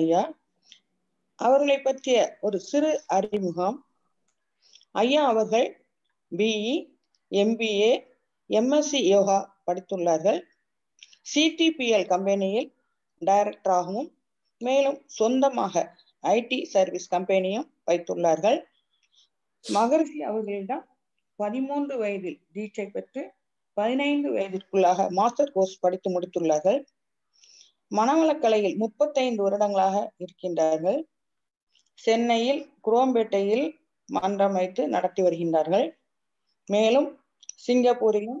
ஐயா அவர்களை பற்றிய ஒரு சிறு அறிமுகம் ஐயா அவர்கள் பிஇ எம்பிஏ எம்எஸ்சி யோகா படித்துள்ளார்கள் சிடிபிஎல் கம்பெனியில் டைரக்டராகவும் மேலும் சொந்தமாக ஐடி சர்வீஸ் கம்பெனியும் வைத்துள்ளார்கள் மகர்ஷி அவர்களிடம் பதிமூன்று வயதில் தீட்சை பெற்று பதினைந்து வயதிற்குள்ளாக மாஸ்டர் கோர்ஸ் படித்து முடித்துள்ளார்கள் மனநலக்கலையில் முப்பத்தைந்து வருடங்களாக இருக்கின்றார்கள் சென்னையில் குரோம்பேட்டையில் மன்றம் வைத்து நடத்தி வருகின்றார்கள் மேலும் சிங்கப்பூரிலும்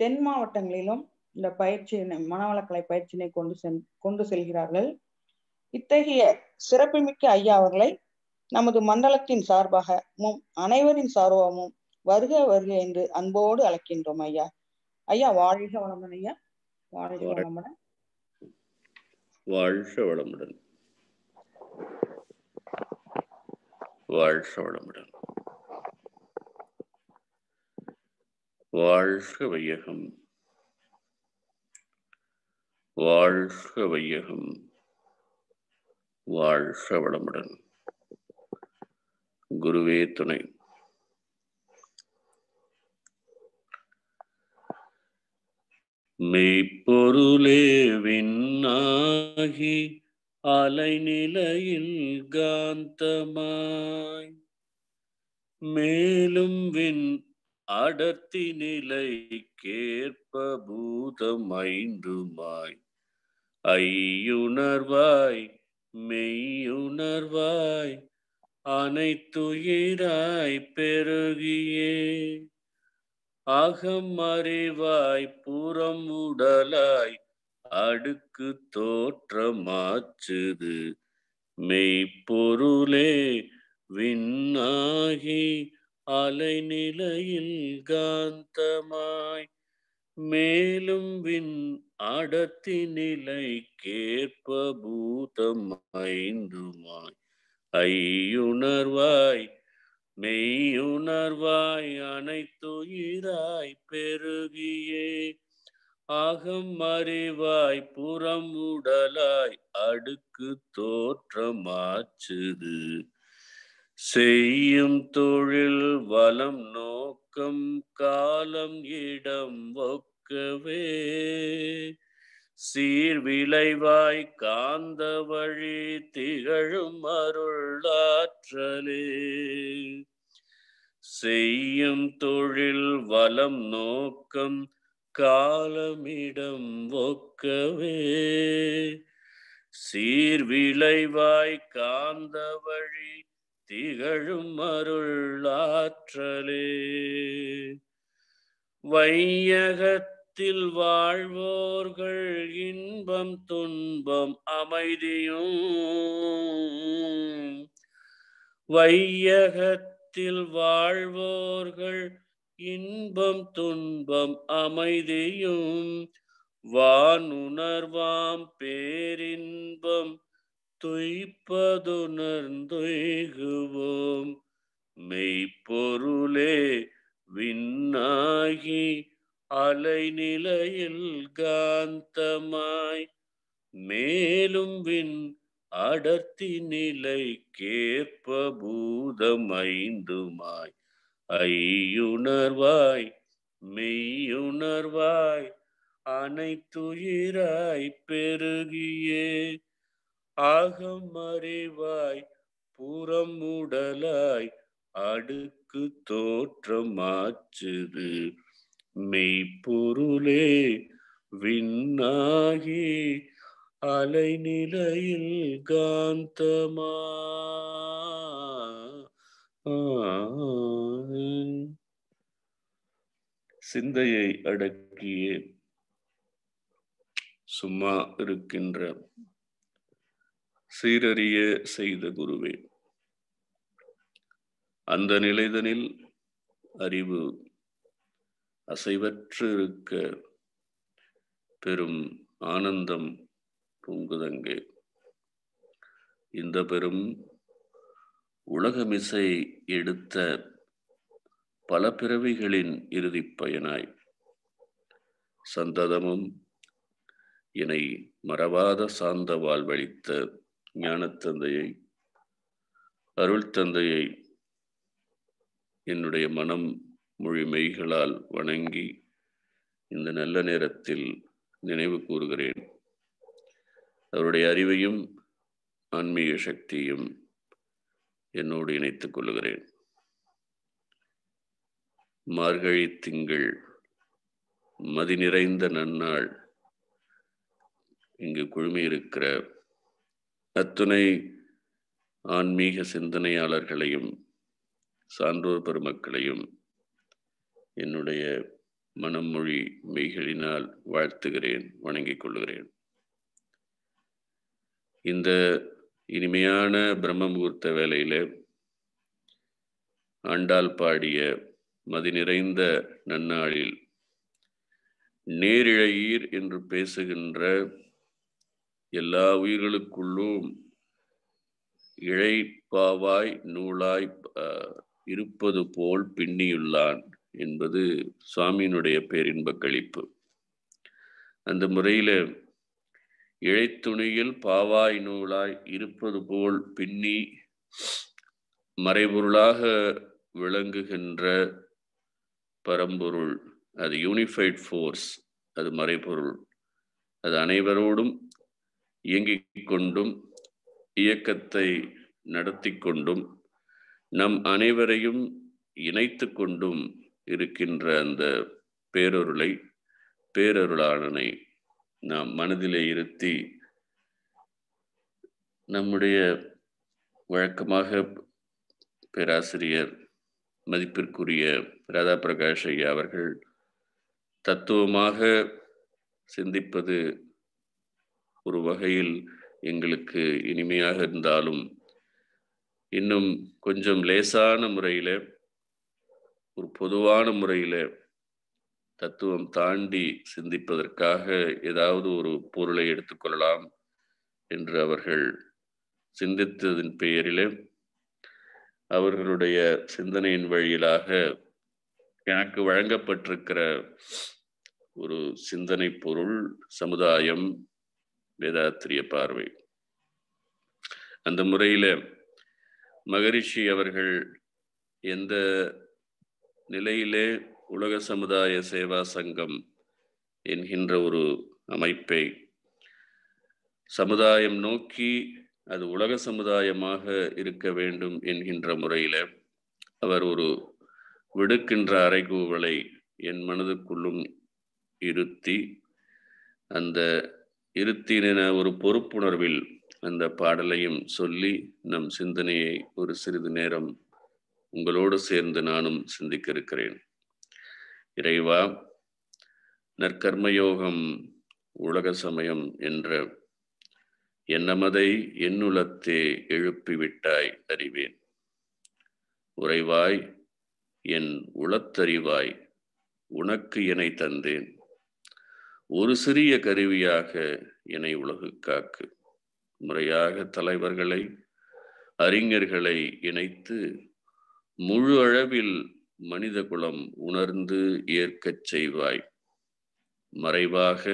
தென் மாவட்டங்களிலும் இந்த பயிற்சியினை மனவளக்கலை பயிற்சியினை கொண்டு சென் கொண்டு செல்கிறார்கள் இத்தகைய சிறப்புமிக்க ஐயா அவர்களை நமது மண்டலத்தின் சார்பாக அனைவரின் சார்பாகவும் வருக வருக என்று அன்போடு அழைக்கின்றோம் ஐயா ஐயா வாழ்க வளமன் ஐயா வாழ்க வளமன் வாழ்க வளமுடன் வாழ்க வளமுடன் வாழ்க வையகம் வாழ்க வையகம் வாழ்க வளமுடன் குருவே துணை மெய்ப்பொருளே விண்ணாகி அலைநிலையில் காந்தமாய் மேலும் வின் அடர்த்தி நிலை பூதம் ஐந்துமாய் ஐயுணர்வாய் மெய்யுணர்வாய் அனைத்துயிராய் பெருகியே அகம் அறிவாய் புறம் உடலாய் அடுக்கு தோற்றமாச்சுது மெய்ப்பொருளே விண்ணாகி அலைநிலையில் காந்தமாய் மேலும் வின் அடத்தி நிலை கேற்ப பூதம் ஐந்துமாய் ஐயுணர்வாய் மெய்யுணர்வாய் அனைத்துயிராய் பெருகியே அகம் அறிவாய் புறம் உடலாய் அடுக்கு தோற்றமாச்சுது செய்யும் தொழில் வலம் நோக்கம் காலம் இடம் ஒக்கவே சீர் விளைவாய் காந்த வழி திகழும் அருளாற்றலே செய்யும் தொழில் வலம் நோக்கம் காலமிடம் ஒக்கவே சீர் விளைவாய் காந்த வழி திகழும் அருளாற்றலே வையகத் உலகத்தில் வாழ்வோர்கள் இன்பம் துன்பம் அமைதியும் வையகத்தில் வாழ்வோர்கள் இன்பம் துன்பம் அமைதியும் வானுணர்வாம் பேரின்பம் துய்ப்பதுணர்ந்துய்குவோம் மெய்ப்பொருளே விண்ணாகி அலை நிலையில் காந்தமாய் மேலும் வின் அடர்த்தி நிலை கேற்ப பூதமைந்துமாய் ஐயுணர்வாய் மெய்யுணர்வாய் அனைத்துயிராய் பெருகியே ஆகம் புறமுடலாய் அடுக்கு தோற்றமாச்சுது மெய்ப்பொருளே விண்ணாகி அலைநிலையில் காந்தமா சிந்தையை அடக்கியே சும்மா இருக்கின்ற சீரறிய செய்த குருவே அந்த நிலைதனில் அறிவு அசைவற்று இருக்க பெரும் ஆனந்தம் பொங்குதங்கே இந்த பெரும் உலகமிசை எடுத்த பல பிறவிகளின் இறுதி பயனாய் சந்ததமும் என்னை மறவாத சாந்த வாழ்வழித்த ஞானத்தந்தையை அருள் தந்தையை என்னுடைய மனம் மொழி மெய்களால் வணங்கி இந்த நல்ல நேரத்தில் நினைவு கூறுகிறேன் அவருடைய அறிவையும் ஆன்மீக சக்தியும் என்னோடு இணைத்துக் கொள்கிறேன் மார்கழி திங்கள் மதி நிறைந்த நன்னாள் இங்கு குழுமியிருக்கிற அத்துணை ஆன்மீக சிந்தனையாளர்களையும் சான்றோர் பெருமக்களையும் என்னுடைய மனமொழி மெய்களினால் வாழ்த்துகிறேன் வணங்கிக் கொள்கிறேன் இந்த இனிமையான பிரம்ம முகூர்த்த வேலையில ஆண்டாள் பாடிய மதி நிறைந்த நன்னாளில் நேரிழையீர் என்று பேசுகின்ற எல்லா உயிர்களுக்குள்ளும் இழைப்பாவாய் நூலாய் இருப்பது போல் பின்னியுள்ளான் என்பது சுவாமியினுடைய பேரின்ப கழிப்பு அந்த முறையில் இழைத்துணியில் பாவாய் நூலாய் இருப்பது போல் பின்னி மறைபொருளாக விளங்குகின்ற பரம்பொருள் அது யூனிஃபைட் ஃபோர்ஸ் அது மறைபொருள் அது அனைவரோடும் இயங்கிக் கொண்டும் இயக்கத்தை நடத்தி கொண்டும் நம் அனைவரையும் இணைத்து கொண்டும் இருக்கின்ற அந்த பேரொருளை பேரருளாளனை நாம் மனதிலே இருத்தி நம்முடைய வழக்கமாக பேராசிரியர் மதிப்பிற்குரிய ராதா பிரகாஷ் ஐயா அவர்கள் தத்துவமாக சிந்திப்பது ஒரு வகையில் எங்களுக்கு இனிமையாக இருந்தாலும் இன்னும் கொஞ்சம் லேசான முறையில் ஒரு பொதுவான முறையில் தத்துவம் தாண்டி சிந்திப்பதற்காக ஏதாவது ஒரு பொருளை எடுத்துக்கொள்ளலாம் என்று அவர்கள் சிந்தித்ததின் பெயரிலே அவர்களுடைய சிந்தனையின் வழியிலாக எனக்கு வழங்கப்பட்டிருக்கிற ஒரு சிந்தனை பொருள் சமுதாயம் வேதாத்திரிய பார்வை அந்த முறையில் மகரிஷி அவர்கள் எந்த நிலையிலே உலக சமுதாய சேவா சங்கம் என்கின்ற ஒரு அமைப்பை சமுதாயம் நோக்கி அது உலக சமுதாயமாக இருக்க வேண்டும் என்கின்ற முறையில் அவர் ஒரு விடுக்கின்ற அறைகூவலை என் மனதுக்குள்ளும் இருத்தி அந்த இருத்தின ஒரு பொறுப்புணர்வில் அந்த பாடலையும் சொல்லி நம் சிந்தனையை ஒரு சிறிது நேரம் உங்களோடு சேர்ந்து நானும் சிந்திக்க இருக்கிறேன் இறைவா நற்கர்மயோகம் உலக சமயம் என்ற என்னமதை என்னுலத்தே எழுப்பிவிட்டாய் அறிவேன் உறைவாய் என் உளத்தறிவாய் உனக்கு என்னை தந்தேன் ஒரு சிறிய கருவியாக என்னை உலகு காக்கு முறையாக தலைவர்களை அறிஞர்களை இணைத்து முழு அளவில் மனித குலம் உணர்ந்து ஏற்கச் செய்வாய் மறைவாக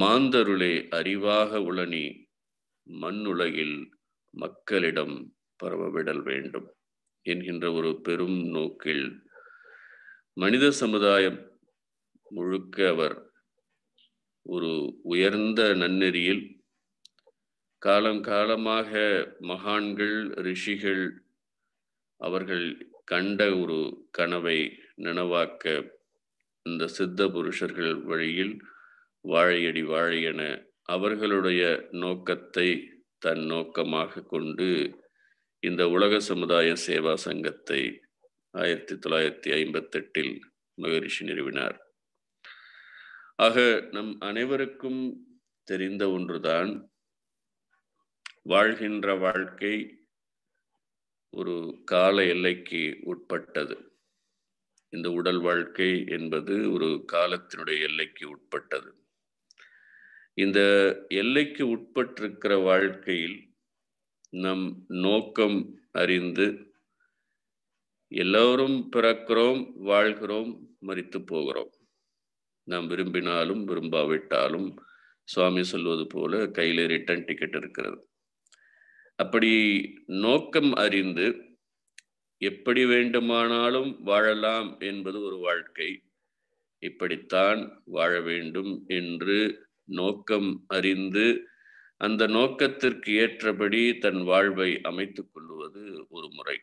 மாந்தருளே அறிவாக உளனி மண்ணுலகில் மக்களிடம் பரவவிடல் வேண்டும் என்கின்ற ஒரு பெரும் நோக்கில் மனித சமுதாயம் முழுக்க அவர் ஒரு உயர்ந்த நன்னெறியில் காலம் காலமாக மகான்கள் ரிஷிகள் அவர்கள் கண்ட ஒரு கனவை நினைவாக்க இந்த சித்த புருஷர்கள் வழியில் வாழையடி வாழையென அவர்களுடைய நோக்கத்தை தன் நோக்கமாக கொண்டு இந்த உலக சமுதாய சேவா சங்கத்தை ஆயிரத்தி தொள்ளாயிரத்தி ஐம்பத்தெட்டில் மகரிஷி நிறுவினார் ஆக நம் அனைவருக்கும் தெரிந்த ஒன்றுதான் வாழ்கின்ற வாழ்க்கை ஒரு கால எல்லைக்கு உட்பட்டது இந்த உடல் வாழ்க்கை என்பது ஒரு காலத்தினுடைய எல்லைக்கு உட்பட்டது இந்த எல்லைக்கு உட்பட்டிருக்கிற வாழ்க்கையில் நம் நோக்கம் அறிந்து எல்லோரும் பிறக்கிறோம் வாழ்கிறோம் மறித்து போகிறோம் நாம் விரும்பினாலும் விரும்பாவிட்டாலும் சுவாமி சொல்வது போல கையில் ரிட்டர்ன் டிக்கெட் இருக்கிறது அப்படி நோக்கம் அறிந்து எப்படி வேண்டுமானாலும் வாழலாம் என்பது ஒரு வாழ்க்கை இப்படித்தான் வாழ வேண்டும் என்று நோக்கம் அறிந்து அந்த நோக்கத்திற்கு ஏற்றபடி தன் வாழ்வை அமைத்துக் கொள்வது ஒரு முறை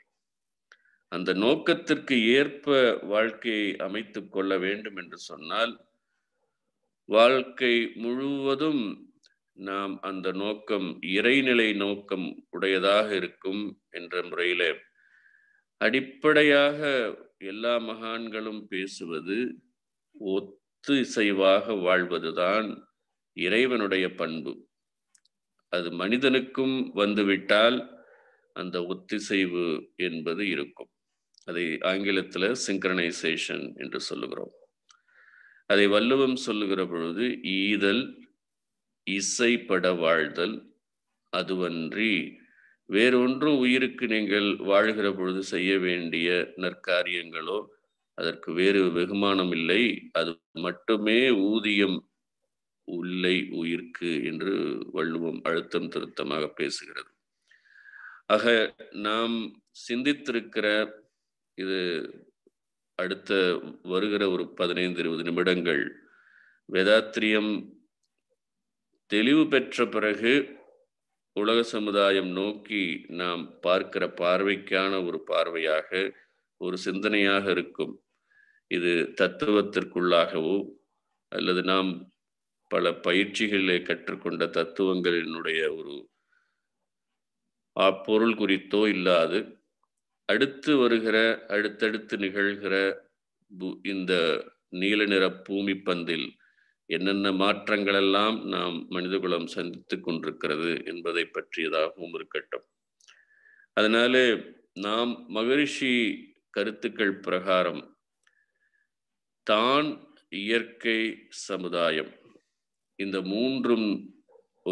அந்த நோக்கத்திற்கு ஏற்ப வாழ்க்கையை அமைத்துக் கொள்ள வேண்டும் என்று சொன்னால் வாழ்க்கை முழுவதும் நாம் அந்த நோக்கம் இறைநிலை நோக்கம் உடையதாக இருக்கும் என்ற முறையில அடிப்படையாக எல்லா மகான்களும் பேசுவது ஒத்து இசைவாக வாழ்வதுதான் இறைவனுடைய பண்பு அது மனிதனுக்கும் வந்துவிட்டால் அந்த ஒத்திசைவு என்பது இருக்கும் அதை ஆங்கிலத்தில் சிங்க்ரனைசேஷன் என்று சொல்லுகிறோம் அதை வள்ளுவம் சொல்லுகிற பொழுது ஈதல் இசைப்பட வாழ்தல் அதுவன்றி வேறொன்று உயிருக்கு நீங்கள் வாழ்கிற பொழுது செய்ய வேண்டிய நற்காரியங்களோ அதற்கு வேறு வெகுமானம் இல்லை அது மட்டுமே ஊதியம் உள்ளை உயிர்க்கு என்று வள்ளுவம் அழுத்தம் திருத்தமாக பேசுகிறது ஆக நாம் சிந்தித்திருக்கிற இது அடுத்த வருகிற ஒரு பதினைந்து இருபது நிமிடங்கள் வேதாத்திரியம் தெளிவு பெற்ற பிறகு உலக சமுதாயம் நோக்கி நாம் பார்க்கிற பார்வைக்கான ஒரு பார்வையாக ஒரு சிந்தனையாக இருக்கும் இது தத்துவத்திற்குள்ளாகவோ அல்லது நாம் பல பயிற்சிகளில் கற்றுக்கொண்ட தத்துவங்களினுடைய ஒரு அப்பொருள் குறித்தோ இல்லாது அடுத்து வருகிற அடுத்தடுத்து நிகழ்கிற இந்த நீல நிற பூமி பந்தில் என்னென்ன மாற்றங்கள் எல்லாம் நாம் மனிதகுலம் சந்தித்து கொண்டிருக்கிறது என்பதை பற்றியதாகவும் இருக்கட்டும் அதனாலே நாம் மகரிஷி கருத்துக்கள் பிரகாரம் தான் இயற்கை சமுதாயம் இந்த மூன்றும்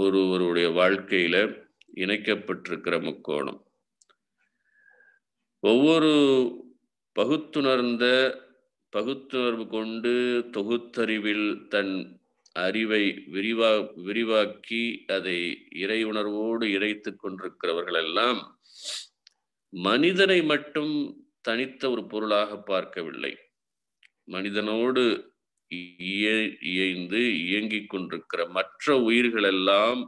ஒருவருடைய வாழ்க்கையில இணைக்கப்பட்டிருக்கிற முக்கோணம் ஒவ்வொரு பகுத்துணர்ந்த பகுத்துணர்வு கொண்டு தொகுத்தறிவில் தன் அறிவை விரிவா விரிவாக்கி அதை இறை உணர்வோடு இறைத்து கொண்டிருக்கிறவர்கள் எல்லாம் மனிதனை மட்டும் தனித்த ஒரு பொருளாக பார்க்கவில்லை மனிதனோடு இயைந்து இயங்கிக் கொண்டிருக்கிற மற்ற உயிர்களெல்லாம்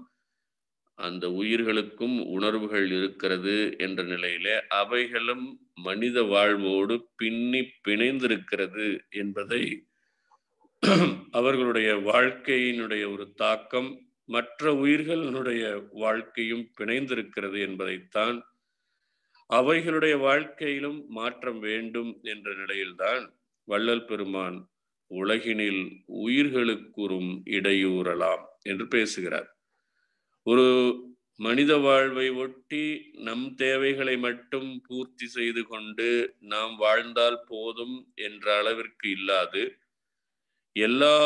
அந்த உயிர்களுக்கும் உணர்வுகள் இருக்கிறது என்ற நிலையிலே அவைகளும் மனித வாழ்வோடு பின்னி பிணைந்திருக்கிறது என்பதை அவர்களுடைய வாழ்க்கையினுடைய ஒரு தாக்கம் மற்ற உயிர்களுடைய வாழ்க்கையும் பிணைந்திருக்கிறது என்பதைத்தான் அவைகளுடைய வாழ்க்கையிலும் மாற்றம் வேண்டும் என்ற நிலையில்தான் வள்ளல் பெருமான் உலகினில் உயிர்களுக்குறும் இடையூறலாம் என்று பேசுகிறார் ஒரு மனித வாழ்வை ஒட்டி நம் தேவைகளை மட்டும் பூர்த்தி செய்து கொண்டு நாம் வாழ்ந்தால் போதும் என்ற அளவிற்கு இல்லாது எல்லா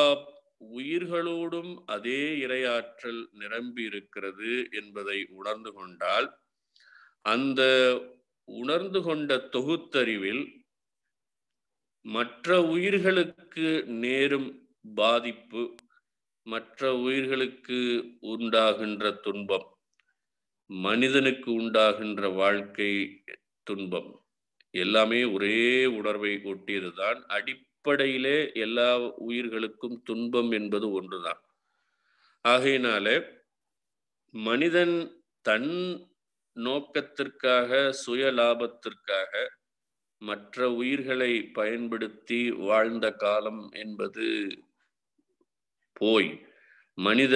உயிர்களோடும் அதே இரையாற்றல் நிரம்பி இருக்கிறது என்பதை உணர்ந்து கொண்டால் அந்த உணர்ந்து கொண்ட தொகுத்தறிவில் மற்ற உயிர்களுக்கு நேரும் பாதிப்பு மற்ற உயிர்களுக்கு உண்டாகின்ற துன்பம் மனிதனுக்கு உண்டாகின்ற வாழ்க்கை துன்பம் எல்லாமே ஒரே உணர்வை ஒட்டியதுதான் அடிப்படையிலே எல்லா உயிர்களுக்கும் துன்பம் என்பது ஒன்றுதான் ஆகையினால மனிதன் தன் நோக்கத்திற்காக சுய லாபத்திற்காக மற்ற உயிர்களை பயன்படுத்தி வாழ்ந்த காலம் என்பது போய் மனித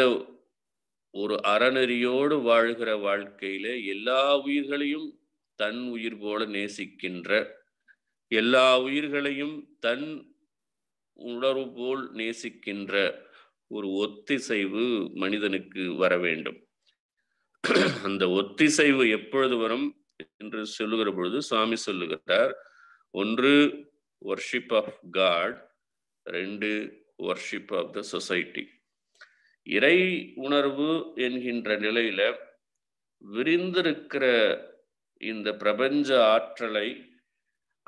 ஒரு அறநெறியோடு வாழ்கிற வாழ்க்கையில எல்லா உயிர்களையும் தன் உயிர் போல நேசிக்கின்ற எல்லா உயிர்களையும் தன் உணர்வு போல் நேசிக்கின்ற ஒரு ஒத்திசைவு மனிதனுக்கு வர வேண்டும் அந்த ஒத்திசைவு எப்பொழுது வரும் என்று சொல்லுகிற பொழுது சுவாமி சொல்லுகிறார் ஒன்று ஒர்ஷிப் ஆஃப் காட் ரெண்டு வர்ஷிப் ஆஃப் த சொசைட்டி இறை உணர்வு என்கின்ற நிலையில விரிந்திருக்கிற இந்த பிரபஞ்ச ஆற்றலை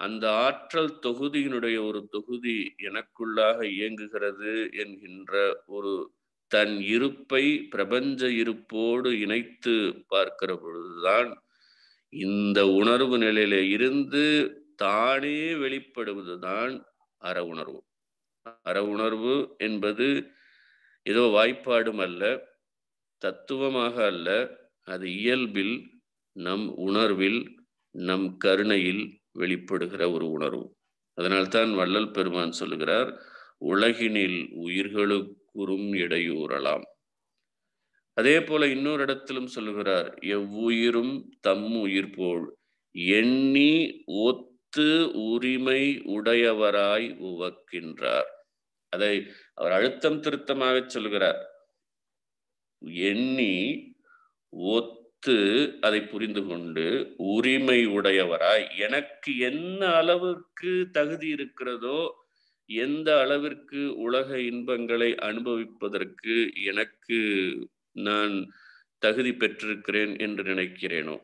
அந்த ஆற்றல் தொகுதியினுடைய ஒரு தொகுதி எனக்குள்ளாக இயங்குகிறது என்கின்ற ஒரு தன் இருப்பை பிரபஞ்ச இருப்போடு இணைத்து பார்க்கிற பொழுதுதான் இந்த உணர்வு நிலையில இருந்து தானே வெளிப்படுவதுதான் அற உணர்வு அறவுணர்வு என்பது ஏதோ வாய்ப்பாடும் அல்ல தத்துவமாக அல்ல அது இயல்பில் நம் உணர்வில் நம் கருணையில் வெளிப்படுகிற ஒரு உணர்வு அதனால்தான் வள்ளல் பெருமான் சொல்கிறார் உலகினில் உயிர்களுக்குறும் இடையூறலாம் அதே போல இன்னொரு இடத்திலும் சொல்லுகிறார் எவ்வுயிரும் தம் உயிர் போல் எண்ணி ஒத்து உரிமை உடையவராய் உவக்கின்றார் அதை அவர் அழுத்தம் திருத்தமாக சொல்கிறார் எண்ணி ஒத்து அதை புரிந்து கொண்டு உரிமை உடையவராய் எனக்கு என்ன அளவிற்கு தகுதி இருக்கிறதோ எந்த அளவிற்கு உலக இன்பங்களை அனுபவிப்பதற்கு எனக்கு நான் தகுதி பெற்றிருக்கிறேன் என்று நினைக்கிறேனோ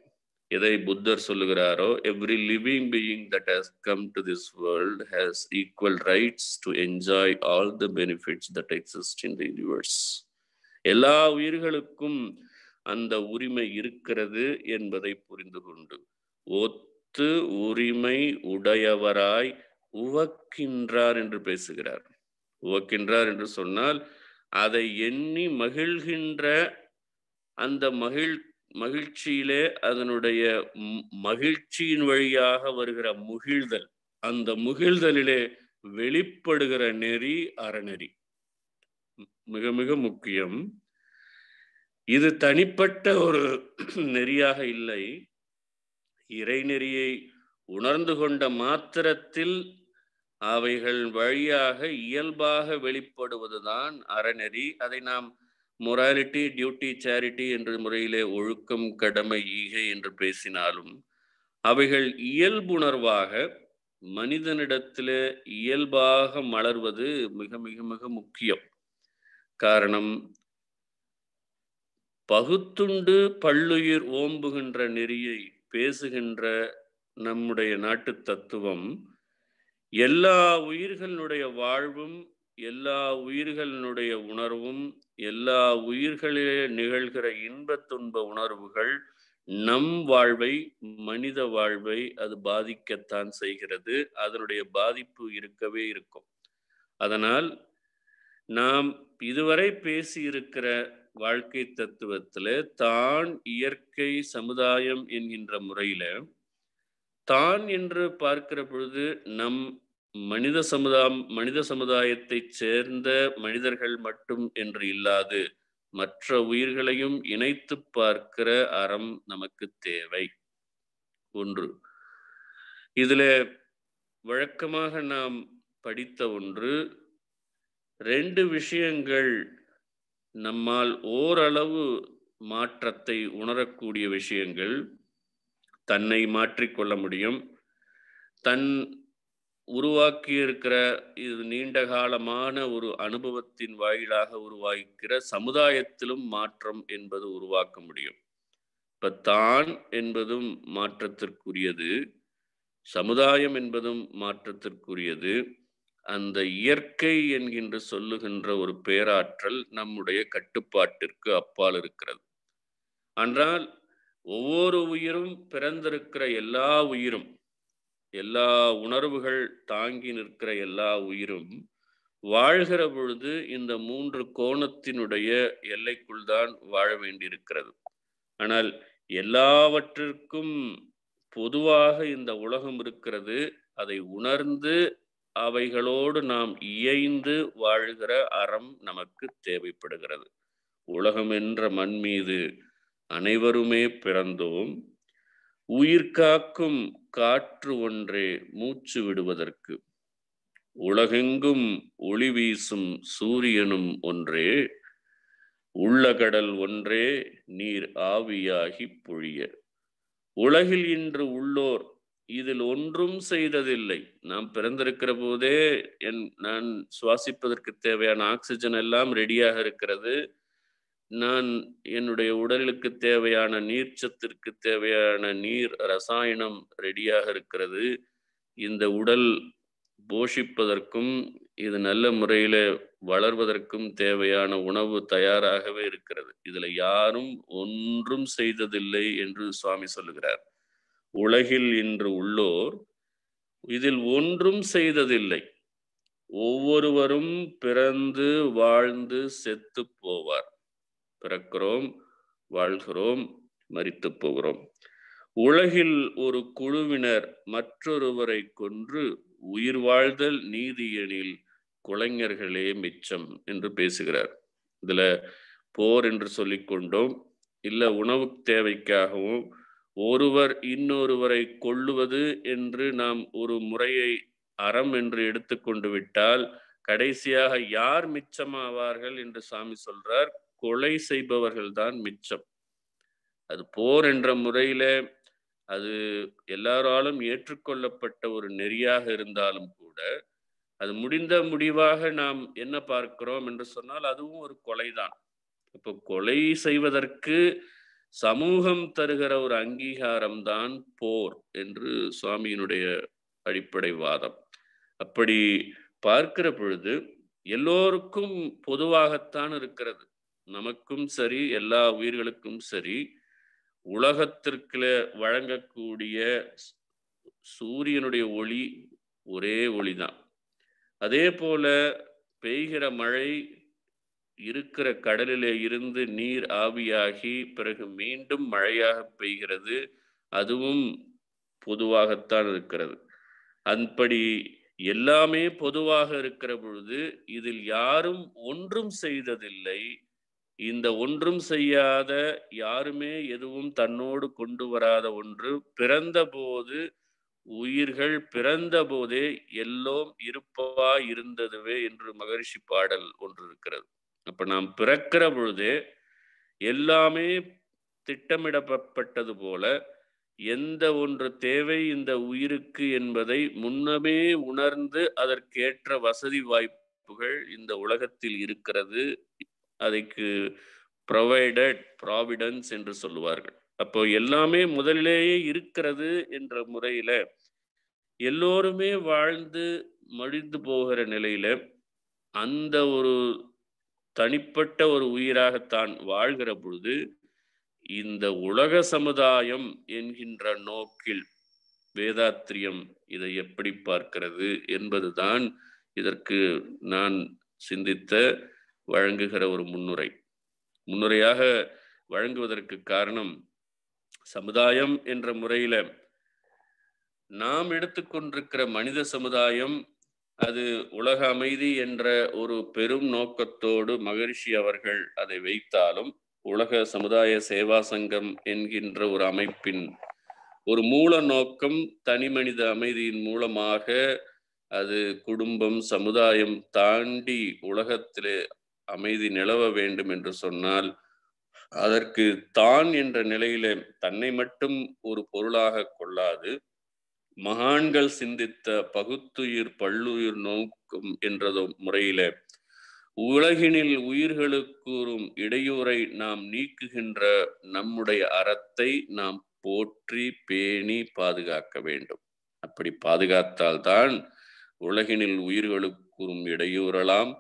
எதை புத்தர் சொல்லுகிறாரோ every living being that has come to this world has equal rights to enjoy all the benefits that exist in the universe எல்லா உயிர்களுக்கும் அந்த உரிமை இருக்கிறது என்பதை புரிந்து கொண்டு ஒத்து உரிமை உடையவராய் உவக்கின்றார் என்று பேசுகிறார் உவக்கின்றார் என்று சொன்னால் அதை எண்ணி மகிழ்கின்ற அந்த மகிழ் மகிழ்ச்சியிலே அதனுடைய மகிழ்ச்சியின் வழியாக வருகிற முகிழ்தல் அந்த முகிழ்தலிலே வெளிப்படுகிற நெறி அறநெறி மிக மிக முக்கியம் இது தனிப்பட்ட ஒரு நெறியாக இல்லை இறைநெறியை உணர்ந்து கொண்ட மாத்திரத்தில் அவைகள் வழியாக இயல்பாக வெளிப்படுவதுதான் அறநெறி அதை நாம் மொராலிட்டி டியூட்டி சேரிட்டி என்ற முறையிலே ஒழுக்கம் கடமை ஈகை என்று பேசினாலும் அவைகள் இயல்புணர்வாக மனிதனிடத்தில் இயல்பாக மலர்வது மிக மிக மிக முக்கியம் காரணம் பகுத்துண்டு பல்லுயிர் ஓம்புகின்ற நெறியை பேசுகின்ற நம்முடைய நாட்டு தத்துவம் எல்லா உயிர்களினுடைய வாழ்வும் எல்லா உயிர்களினுடைய உணர்வும் எல்லா உயிர்களிலே நிகழ்கிற இன்ப துன்ப உணர்வுகள் நம் வாழ்வை மனித வாழ்வை அது பாதிக்கத்தான் செய்கிறது அதனுடைய பாதிப்பு இருக்கவே இருக்கும் அதனால் நாம் இதுவரை பேசி இருக்கிற வாழ்க்கை தத்துவத்தில் தான் இயற்கை சமுதாயம் என்கின்ற முறையில் தான் என்று பார்க்கிற பொழுது நம் மனித சமுதாயம் மனித சமுதாயத்தைச் சேர்ந்த மனிதர்கள் மட்டும் என்று இல்லாது மற்ற உயிர்களையும் இணைத்து பார்க்கிற அறம் நமக்கு தேவை ஒன்று இதில் வழக்கமாக நாம் படித்த ஒன்று ரெண்டு விஷயங்கள் நம்மால் ஓரளவு மாற்றத்தை உணரக்கூடிய விஷயங்கள் தன்னை மாற்றிக்கொள்ள முடியும் தன் உருவாக்கியிருக்கிற இது நீண்ட காலமான ஒரு அனுபவத்தின் வாயிலாக உருவாக்கிற சமுதாயத்திலும் மாற்றம் என்பது உருவாக்க முடியும் இப்போ தான் என்பதும் மாற்றத்திற்குரியது சமுதாயம் என்பதும் மாற்றத்திற்குரியது அந்த இயற்கை என்கின்ற சொல்லுகின்ற ஒரு பேராற்றல் நம்முடைய கட்டுப்பாட்டிற்கு அப்பால் இருக்கிறது ஆனால் ஒவ்வொரு உயிரும் பிறந்திருக்கிற எல்லா உயிரும் எல்லா உணர்வுகள் தாங்கி நிற்கிற எல்லா உயிரும் வாழ்கிற பொழுது இந்த மூன்று கோணத்தினுடைய எல்லைக்குள் தான் வாழ வேண்டியிருக்கிறது ஆனால் எல்லாவற்றிற்கும் பொதுவாக இந்த உலகம் இருக்கிறது அதை உணர்ந்து அவைகளோடு நாம் இயைந்து வாழ்கிற அறம் நமக்கு தேவைப்படுகிறது உலகம் என்ற மண் மீது அனைவருமே பிறந்தோம் உயிர் காக்கும் காற்று ஒன்றே மூச்சு விடுவதற்கு உலகெங்கும் ஒளி வீசும் சூரியனும் ஒன்றே உள்ள கடல் ஒன்றே நீர் ஆவியாகி பொழிய உலகில் இன்று உள்ளோர் இதில் ஒன்றும் செய்ததில்லை நாம் பிறந்திருக்கிற போதே என் நான் சுவாசிப்பதற்கு தேவையான ஆக்சிஜன் எல்லாம் ரெடியாக இருக்கிறது நான் என்னுடைய உடலுக்கு தேவையான சத்திற்கு தேவையான நீர் ரசாயனம் ரெடியாக இருக்கிறது இந்த உடல் போஷிப்பதற்கும் இது நல்ல முறையில் வளர்வதற்கும் தேவையான உணவு தயாராகவே இருக்கிறது இதில் யாரும் ஒன்றும் செய்ததில்லை என்று சுவாமி சொல்லுகிறார் உலகில் இன்று உள்ளோர் இதில் ஒன்றும் செய்ததில்லை ஒவ்வொருவரும் பிறந்து வாழ்ந்து செத்து போவார் பிறக்கிறோம் வாழ்கிறோம் மறித்து போகிறோம் உலகில் ஒரு குழுவினர் மற்றொருவரை கொன்று உயிர் வாழ்தல் நீதியெனில் குலைஞர்களே மிச்சம் என்று பேசுகிறார் இதுல போர் என்று சொல்லிக்கொண்டோம் இல்ல உணவு தேவைக்காகவும் ஒருவர் இன்னொருவரை கொள்ளுவது என்று நாம் ஒரு முறையை அறம் என்று எடுத்துக்கொண்டு விட்டால் கடைசியாக யார் மிச்சமாவார்கள் என்று சாமி சொல்றார் கொலை செய்பவர்கள்தான் மிச்சம் அது போர் என்ற முறையில அது எல்லாராலும் ஏற்றுக்கொள்ளப்பட்ட ஒரு நெறியாக இருந்தாலும் கூட அது முடிந்த முடிவாக நாம் என்ன பார்க்கிறோம் என்று சொன்னால் அதுவும் ஒரு கொலைதான் இப்போ கொலை செய்வதற்கு சமூகம் தருகிற ஒரு அங்கீகாரம் தான் போர் என்று சுவாமியினுடைய அடிப்படை வாதம் அப்படி பார்க்கிற பொழுது எல்லோருக்கும் பொதுவாகத்தான் இருக்கிறது நமக்கும் சரி எல்லா உயிர்களுக்கும் சரி உலகத்திற்குல வழங்கக்கூடிய சூரியனுடைய ஒளி ஒரே ஒளி தான் அதே போல பெய்கிற மழை இருக்கிற கடலிலே இருந்து நீர் ஆவியாகி பிறகு மீண்டும் மழையாக பெய்கிறது அதுவும் பொதுவாகத்தான் இருக்கிறது அன்படி எல்லாமே பொதுவாக இருக்கிற பொழுது இதில் யாரும் ஒன்றும் செய்ததில்லை இந்த ஒன்றும் செய்யாத யாருமே எதுவும் தன்னோடு கொண்டு வராத ஒன்று பிறந்த போது உயிர்கள் பிறந்த போதே எல்லோம் இருப்பவா இருந்ததுவே என்று மகரிஷி பாடல் ஒன்று இருக்கிறது அப்ப நாம் பிறக்கிற பொழுதே எல்லாமே திட்டமிடப்பட்டது போல எந்த ஒன்று தேவை இந்த உயிருக்கு என்பதை முன்னமே உணர்ந்து அதற்கேற்ற வசதி வாய்ப்புகள் இந்த உலகத்தில் இருக்கிறது அதுக்கு ப்ரொவைடட் ப்ராவிடன்ஸ் என்று சொல்லுவார்கள் அப்போ எல்லாமே முதலிலேயே இருக்கிறது என்ற முறையில எல்லோருமே வாழ்ந்து மடிந்து போகிற நிலையில அந்த ஒரு தனிப்பட்ட ஒரு உயிராகத்தான் வாழ்கிற பொழுது இந்த உலக சமுதாயம் என்கின்ற நோக்கில் வேதாத்திரியம் இதை எப்படி பார்க்கிறது என்பதுதான் இதற்கு நான் சிந்தித்த வழங்குகிற ஒரு முன்னுரை முன்னுரையாக வழங்குவதற்கு காரணம் சமுதாயம் என்ற முறையில நாம் எடுத்துக்கொண்டிருக்கிற மனித சமுதாயம் அது உலக அமைதி என்ற ஒரு பெரும் நோக்கத்தோடு மகரிஷி அவர்கள் அதை வைத்தாலும் உலக சமுதாய சேவா சங்கம் என்கின்ற ஒரு அமைப்பின் ஒரு மூல நோக்கம் தனி மனித அமைதியின் மூலமாக அது குடும்பம் சமுதாயம் தாண்டி உலகத்திலே அமைதி நிலவ வேண்டும் என்று சொன்னால் அதற்கு தான் என்ற நிலையில தன்னை மட்டும் ஒரு பொருளாக கொள்ளாது மகான்கள் சிந்தித்த பகுத்துயிர் பல்லுயிர் நோக்கும் என்றதோ முறையில உலகினில் உயிர்களுக்கூறும் இடையூறை நாம் நீக்குகின்ற நம்முடைய அறத்தை நாம் போற்றி பேணி பாதுகாக்க வேண்டும் அப்படி பாதுகாத்தால்தான் உலகினில் உயிர்களுக்கூறும் இடையூறலாம்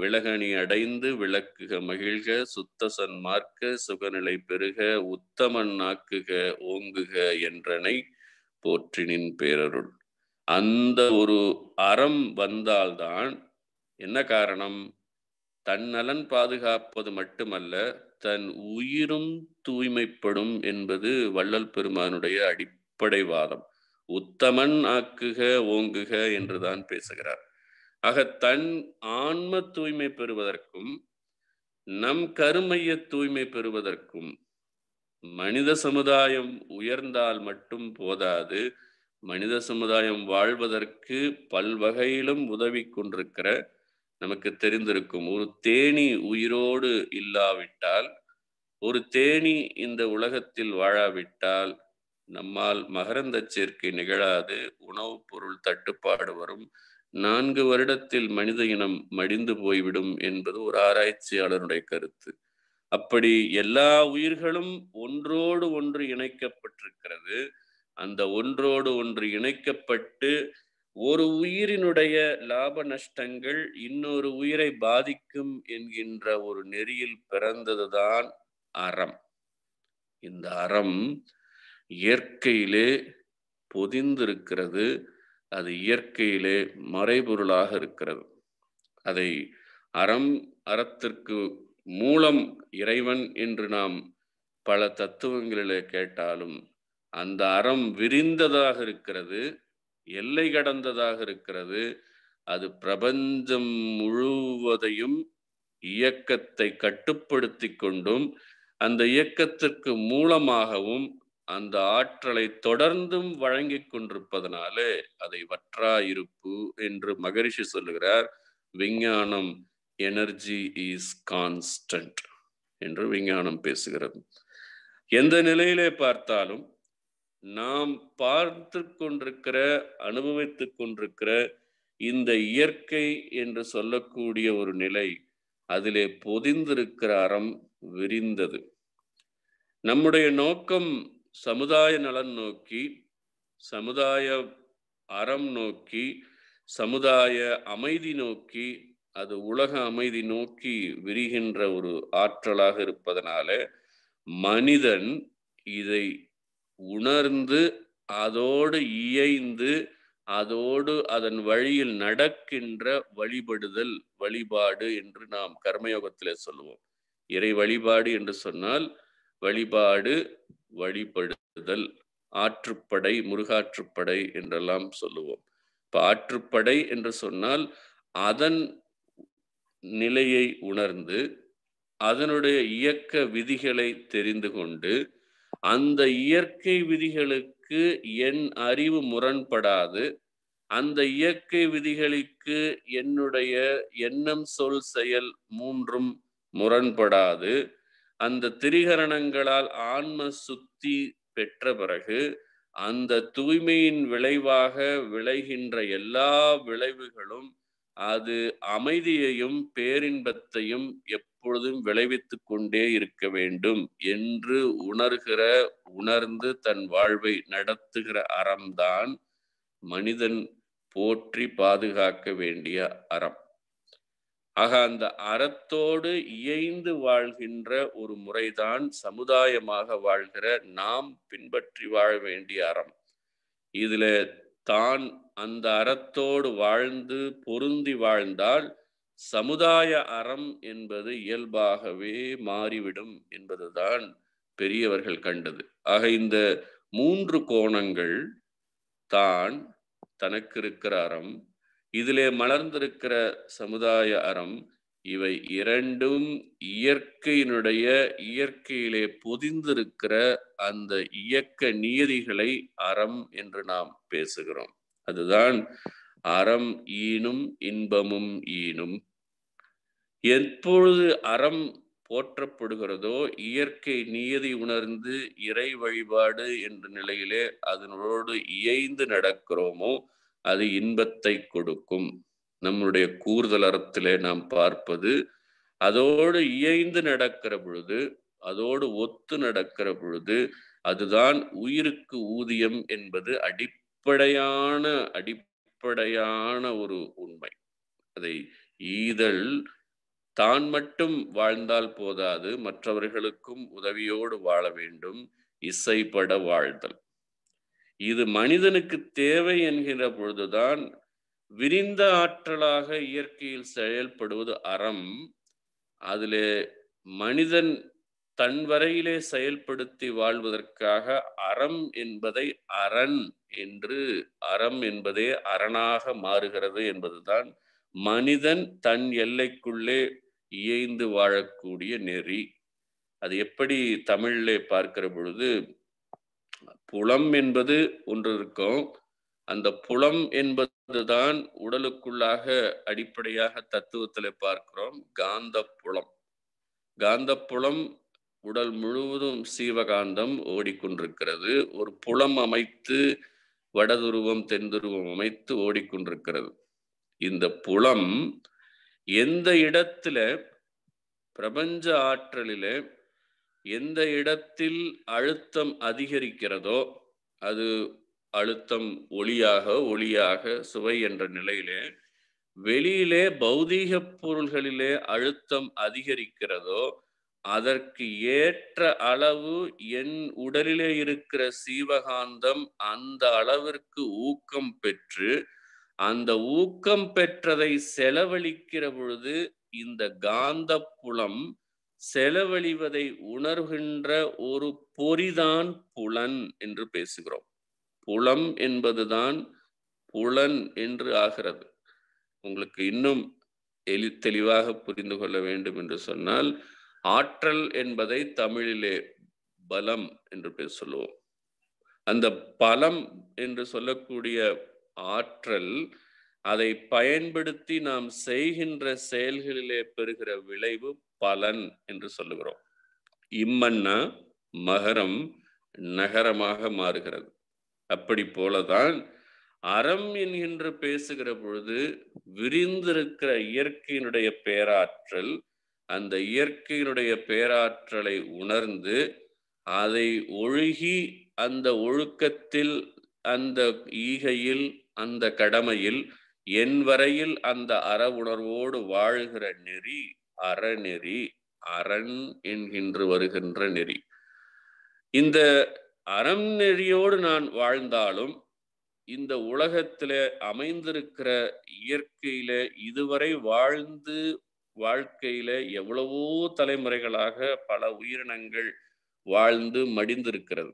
விலகணி அடைந்து விளக்குக மகிழ்க சுத்த சன்மார்க்க சுகநிலை பெருக உத்தமன் நாக்குக ஓங்குக என்றனை போற்றினின் பேரருள் அந்த ஒரு அறம் வந்தால்தான் என்ன காரணம் தன்னலன் பாதுகாப்பது மட்டுமல்ல தன் உயிரும் தூய்மைப்படும் என்பது வள்ளல் பெருமானுடைய அடிப்படை வாதம் உத்தமன் ஆக்குக ஓங்குக என்றுதான் பேசுகிறார் ஆக தன் ஆன்ம தூய்மை பெறுவதற்கும் நம் கருமைய தூய்மை பெறுவதற்கும் மனித சமுதாயம் உயர்ந்தால் மட்டும் போதாது மனித சமுதாயம் வாழ்வதற்கு பல்வகையிலும் உதவி கொண்டிருக்கிற நமக்கு தெரிந்திருக்கும் ஒரு தேனி உயிரோடு இல்லாவிட்டால் ஒரு தேனி இந்த உலகத்தில் வாழாவிட்டால் நம்மால் மகரந்த சேர்க்கை நிகழாது உணவுப் பொருள் தட்டுப்பாடு வரும் நான்கு வருடத்தில் மனித இனம் மடிந்து போய்விடும் என்பது ஒரு ஆராய்ச்சியாளருடைய கருத்து அப்படி எல்லா உயிர்களும் ஒன்றோடு ஒன்று இணைக்கப்பட்டிருக்கிறது அந்த ஒன்றோடு ஒன்று இணைக்கப்பட்டு ஒரு உயிரினுடைய லாப நஷ்டங்கள் இன்னொரு உயிரை பாதிக்கும் என்கின்ற ஒரு நெறியில் பிறந்ததுதான் அறம் இந்த அறம் இயற்கையிலே பொதிந்திருக்கிறது அது இயற்கையிலே மறைபொருளாக இருக்கிறது அதை அறம் அறத்திற்கு மூலம் இறைவன் என்று நாம் பல தத்துவங்களிலே கேட்டாலும் அந்த அறம் விரிந்ததாக இருக்கிறது எல்லை கடந்ததாக இருக்கிறது அது பிரபஞ்சம் முழுவதையும் இயக்கத்தை கட்டுப்படுத்தி கொண்டும் அந்த இயக்கத்திற்கு மூலமாகவும் அந்த ஆற்றலை தொடர்ந்தும் வழங்கி கொண்டிருப்பதனாலே அதை வற்றா இருப்பு என்று மகரிஷி சொல்லுகிறார் விஞ்ஞானம் எனர்ஜி இஸ் கான்ஸ்டன்ட் என்று விஞ்ஞானம் பேசுகிறது எந்த நிலையிலே பார்த்தாலும் நாம் பார்த்து கொண்டிருக்கிற அனுபவித்து கொண்டிருக்கிற இந்த இயற்கை என்று சொல்லக்கூடிய ஒரு நிலை அதிலே பொதிந்திருக்கிற அறம் விரிந்தது நம்முடைய நோக்கம் சமுதாய நலன் நோக்கி சமுதாய அறம் நோக்கி சமுதாய அமைதி நோக்கி அது உலக அமைதி நோக்கி விரிகின்ற ஒரு ஆற்றலாக இருப்பதனால மனிதன் இதை உணர்ந்து அதோடு இயைந்து அதோடு அதன் வழியில் நடக்கின்ற வழிபடுதல் வழிபாடு என்று நாம் கர்மயோகத்திலே சொல்லுவோம் இறை வழிபாடு என்று சொன்னால் வழிபாடு வழிபடுதல் ஆற்றுப்படை முருகாற்றுப்படை என்றெல்லாம் சொல்லுவோம் இப்ப ஆற்றுப்படை என்று சொன்னால் அதன் நிலையை உணர்ந்து அதனுடைய இயக்க விதிகளை தெரிந்து கொண்டு அந்த இயற்கை விதிகளுக்கு என் அறிவு முரண்படாது அந்த இயற்கை விதிகளுக்கு என்னுடைய எண்ணம் சொல் செயல் மூன்றும் முரண்படாது அந்த திரிகரணங்களால் ஆன்ம சுத்தி பெற்ற பிறகு அந்த தூய்மையின் விளைவாக விளைகின்ற எல்லா விளைவுகளும் அது அமைதியையும் பேரின்பத்தையும் எப்பொழுதும் விளைவித்து கொண்டே இருக்க வேண்டும் என்று உணர்கிற உணர்ந்து தன் வாழ்வை நடத்துகிற அறம்தான் மனிதன் போற்றி பாதுகாக்க வேண்டிய அறம் ஆக அந்த அறத்தோடு இயைந்து வாழ்கின்ற ஒரு முறைதான் சமுதாயமாக வாழ்கிற நாம் பின்பற்றி வாழ வேண்டிய அறம் இதுல தான் அந்த அறத்தோடு வாழ்ந்து பொருந்தி வாழ்ந்தால் சமுதாய அறம் என்பது இயல்பாகவே மாறிவிடும் என்பதுதான் பெரியவர்கள் கண்டது ஆக இந்த மூன்று கோணங்கள் தான் தனக்கு இருக்கிற அறம் இதிலே மலர்ந்திருக்கிற சமுதாய அறம் இவை இரண்டும் இயற்கையினுடைய இயற்கையிலே பொதிந்திருக்கிற அந்த இயக்க நியதிகளை அறம் என்று நாம் பேசுகிறோம் அதுதான் அறம் ஈனும் இன்பமும் ஈனும் எப்பொழுது அறம் போற்றப்படுகிறதோ இயற்கை நியதி உணர்ந்து இறை வழிபாடு என்ற நிலையிலே அதனோடு இயைந்து நடக்கிறோமோ அது இன்பத்தை கொடுக்கும் நம்முடைய கூறுதல் அறத்திலே நாம் பார்ப்பது அதோடு இயைந்து நடக்கிற பொழுது அதோடு ஒத்து நடக்கிற பொழுது அதுதான் உயிருக்கு ஊதியம் என்பது அடிப்படையான அடிப்படையான ஒரு உண்மை அதை ஈதல் தான் மட்டும் வாழ்ந்தால் போதாது மற்றவர்களுக்கும் உதவியோடு வாழ வேண்டும் இசைப்பட வாழ்தல் இது மனிதனுக்கு தேவை என்கிற பொழுதுதான் விரிந்த ஆற்றலாக இயற்கையில் செயல்படுவது அறம் அதிலே மனிதன் தன் வரையிலே செயல்படுத்தி வாழ்வதற்காக அறம் என்பதை அரண் என்று அறம் என்பதே அரணாக மாறுகிறது என்பதுதான் மனிதன் தன் எல்லைக்குள்ளே இயைந்து வாழக்கூடிய நெறி அது எப்படி தமிழிலே பார்க்கிற பொழுது புலம் என்பது ஒன்று இருக்கும் அந்த புலம் என்பதுதான் உடலுக்குள்ளாக அடிப்படையாக தத்துவத்துல பார்க்கிறோம் காந்த புலம் காந்த புலம் உடல் முழுவதும் சீவகாந்தம் ஓடிக்கொண்டிருக்கிறது ஒரு புலம் அமைத்து வடதுருவம் தென்துருவம் அமைத்து ஓடிக்கொண்டிருக்கிறது இந்த புலம் எந்த இடத்துல பிரபஞ்ச ஆற்றலில எந்த இடத்தில் அழுத்தம் அதிகரிக்கிறதோ அது அழுத்தம் ஒளியாக ஒளியாக சுவை என்ற நிலையிலே வெளியிலே பௌதீக பொருள்களிலே அழுத்தம் அதிகரிக்கிறதோ அதற்கு ஏற்ற அளவு என் உடலிலே இருக்கிற சீவகாந்தம் அந்த அளவிற்கு ஊக்கம் பெற்று அந்த ஊக்கம் பெற்றதை செலவழிக்கிற பொழுது இந்த காந்த புலம் செலவழிவதை உணர்கின்ற ஒரு பொறிதான் புலன் என்று பேசுகிறோம் புலம் என்பதுதான் புலன் என்று ஆகிறது உங்களுக்கு இன்னும் எளி தெளிவாக புரிந்து கொள்ள வேண்டும் என்று சொன்னால் ஆற்றல் என்பதை தமிழிலே பலம் என்று பேர் சொல்லுவோம் அந்த பலம் என்று சொல்லக்கூடிய ஆற்றல் அதை பயன்படுத்தி நாம் செய்கின்ற செயல்களிலே பெறுகிற விளைவு பலன் என்று சொல்லுகிறோம் இம்மன்னா மகரம் நகரமாக மாறுகிறது அப்படி போலதான் அறம் என்கின்ற பேசுகிற பொழுது விரிந்திருக்கிற இயற்கையினுடைய பேராற்றல் அந்த இயற்கையினுடைய பேராற்றலை உணர்ந்து அதை ஒழுகி அந்த ஒழுக்கத்தில் அந்த ஈகையில் அந்த கடமையில் என் வரையில் அந்த அற உணர்வோடு வாழுகிற நெறி அறநெறி அரண் என்கின்று வருகின்ற நெறி இந்த அறம் நெறியோடு நான் வாழ்ந்தாலும் இந்த உலகத்துல அமைந்திருக்கிற இயற்கையில இதுவரை வாழ்ந்து வாழ்க்கையில எவ்வளவோ தலைமுறைகளாக பல உயிரினங்கள் வாழ்ந்து மடிந்திருக்கிறது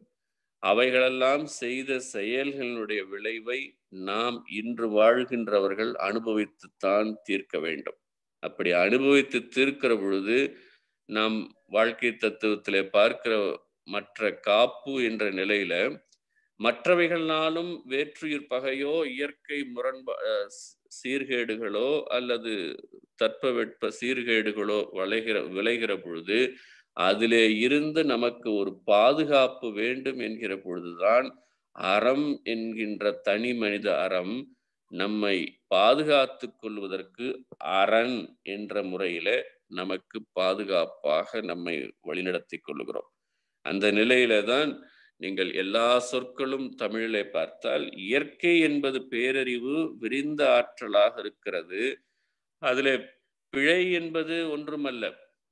அவைகளெல்லாம் செய்த செயல்களினுடைய விளைவை நாம் இன்று வாழ்கின்றவர்கள் அனுபவித்துத்தான் தீர்க்க வேண்டும் அப்படி அனுபவித்து தீர்க்கிற பொழுது நாம் வாழ்க்கை தத்துவத்திலே பார்க்கிற மற்ற காப்பு என்ற நிலையில மற்றவைகள்னாலும் வேற்றுயிர் பகையோ இயற்கை முரண்பா சீர்கேடுகளோ அல்லது தட்பவெட்ப சீர்கேடுகளோ வளைகிற விளைகிற பொழுது அதிலே இருந்து நமக்கு ஒரு பாதுகாப்பு வேண்டும் என்கிற பொழுதுதான் அறம் என்கின்ற தனி மனித அறம் நம்மை பாதுகாத்து கொள்வதற்கு அரண் என்ற முறையில நமக்கு பாதுகாப்பாக நம்மை வழிநடத்தி கொள்கிறோம் அந்த நிலையில தான் நீங்கள் எல்லா சொற்களும் தமிழிலே பார்த்தால் இயற்கை என்பது பேரறிவு விரிந்த ஆற்றலாக இருக்கிறது அதில் பிழை என்பது ஒன்றுமல்ல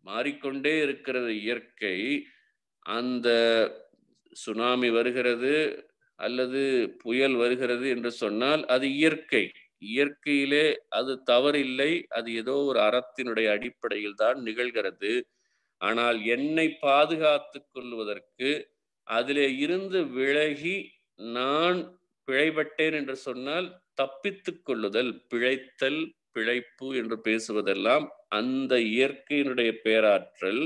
மாறிக்கொண்டே இருக்கிறது இயற்கை அந்த சுனாமி வருகிறது அல்லது புயல் வருகிறது என்று சொன்னால் அது இயற்கை இயற்கையிலே அது தவறில்லை அது ஏதோ ஒரு அறத்தினுடைய அடிப்படையில் தான் நிகழ்கிறது ஆனால் என்னை பாதுகாத்து கொள்வதற்கு அதிலே இருந்து விலகி நான் பிழைபட்டேன் என்று சொன்னால் தப்பித்து கொள்ளுதல் பிழைத்தல் பிழைப்பு என்று பேசுவதெல்லாம் அந்த இயற்கையினுடைய பேராற்றல்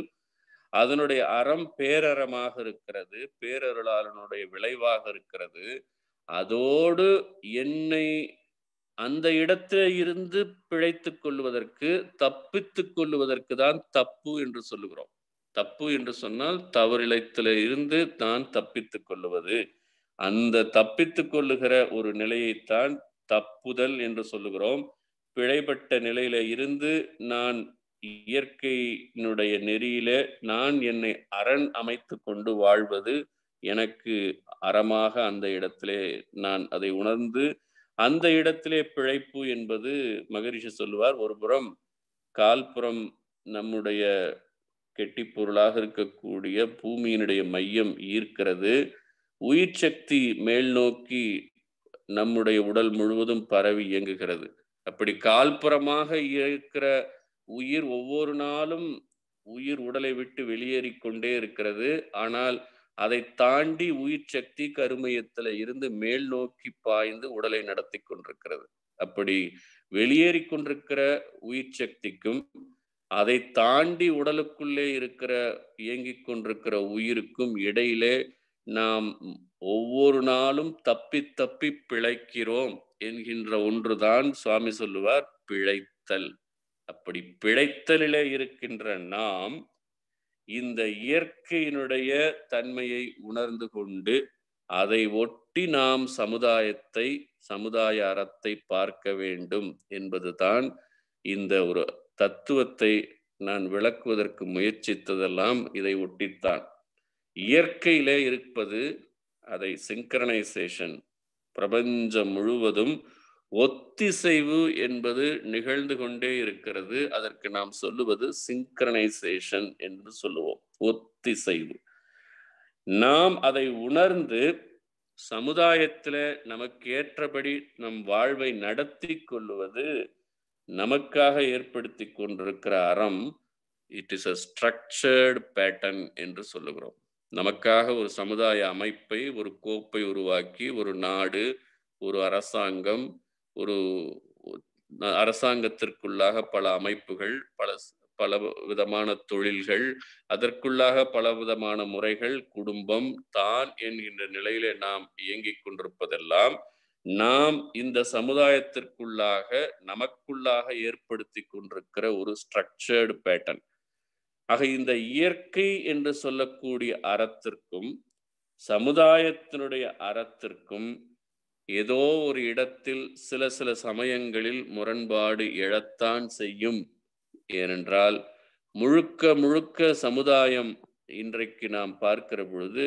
அதனுடைய அறம் பேரறமாக இருக்கிறது பேரருளாளனுடைய விளைவாக இருக்கிறது அதோடு என்னை அந்த இடத்துல இருந்து பிழைத்து கொள்வதற்கு தப்பித்துக் கொள்வதற்கு தான் தப்பு என்று சொல்லுகிறோம் தப்பு என்று சொன்னால் தவறிழைத்துல இருந்து தான் தப்பித்துக் கொள்வது அந்த தப்பித்துக் கொள்ளுகிற ஒரு நிலையைத்தான் தப்புதல் என்று சொல்லுகிறோம் பிழைப்பட்ட நிலையில இருந்து நான் இயற்கையினுடைய நெறியிலே நான் என்னை அரண் அமைத்து கொண்டு வாழ்வது எனக்கு அறமாக அந்த இடத்திலே நான் அதை உணர்ந்து அந்த இடத்திலே பிழைப்பு என்பது மகரிஷி சொல்லுவார் ஒரு புறம் கால்புறம் நம்முடைய கெட்டி பொருளாக இருக்கக்கூடிய பூமியினுடைய மையம் ஈர்க்கிறது உயிர் சக்தி மேல் நோக்கி நம்முடைய உடல் முழுவதும் பரவி இயங்குகிறது அப்படி கால்புறமாக இருக்கிற உயிர் ஒவ்வொரு நாளும் உயிர் உடலை விட்டு வெளியேறி கொண்டே இருக்கிறது ஆனால் அதை தாண்டி உயிர் சக்தி கருமையத்துல இருந்து மேல் நோக்கி பாய்ந்து உடலை நடத்தி கொண்டிருக்கிறது அப்படி வெளியேறி கொண்டிருக்கிற உயிர் சக்திக்கும் அதை தாண்டி உடலுக்குள்ளே இருக்கிற இயங்கிக் கொண்டிருக்கிற உயிருக்கும் இடையிலே நாம் ஒவ்வொரு நாளும் தப்பி தப்பி பிழைக்கிறோம் என்கின்ற ஒன்றுதான் சுவாமி சொல்லுவார் பிழைத்தல் அப்படி பிழைத்தலிலே இருக்கின்ற நாம் இந்த இயற்கையினுடைய தன்மையை உணர்ந்து கொண்டு அதை ஒட்டி நாம் சமுதாயத்தை சமுதாய அறத்தை பார்க்க வேண்டும் என்பதுதான் இந்த ஒரு தத்துவத்தை நான் விளக்குவதற்கு முயற்சித்ததெல்லாம் இதை ஒட்டித்தான் இயற்கையிலே இருப்பது அதை சிங்கரனைசேஷன் பிரபஞ்சம் முழுவதும் ஒத்திசைவு என்பது நிகழ்ந்து கொண்டே இருக்கிறது அதற்கு நாம் சொல்லுவது சிங்க்ரனைசேஷன் என்று சொல்லுவோம் ஒத்திசைவு நாம் அதை உணர்ந்து சமுதாயத்தில் நமக்கு ஏற்றபடி நம் வாழ்வை நடத்தி கொள்ளுவது நமக்காக ஏற்படுத்தி கொண்டிருக்கிற அறம் it is a structured pattern என்று சொல்லுகிறோம் நமக்காக ஒரு சமுதாய அமைப்பை ஒரு கோப்பை உருவாக்கி ஒரு நாடு ஒரு அரசாங்கம் ஒரு அரசாங்கத்திற்குள்ளாக பல அமைப்புகள் பல பல விதமான தொழில்கள் அதற்குள்ளாக பல விதமான முறைகள் குடும்பம் தான் என்கின்ற நிலையிலே நாம் இயங்கிக் கொண்டிருப்பதெல்லாம் நாம் இந்த சமுதாயத்திற்குள்ளாக நமக்குள்ளாக ஏற்படுத்தி கொண்டிருக்கிற ஒரு ஸ்ட்ரக்சர்டு பேட்டர்ன் ஆக இந்த இயற்கை என்று சொல்லக்கூடிய அறத்திற்கும் சமுதாயத்தினுடைய அறத்திற்கும் ஏதோ ஒரு இடத்தில் சில சில சமயங்களில் முரண்பாடு எழத்தான் செய்யும் ஏனென்றால் முழுக்க முழுக்க சமுதாயம் இன்றைக்கு நாம் பார்க்கிற பொழுது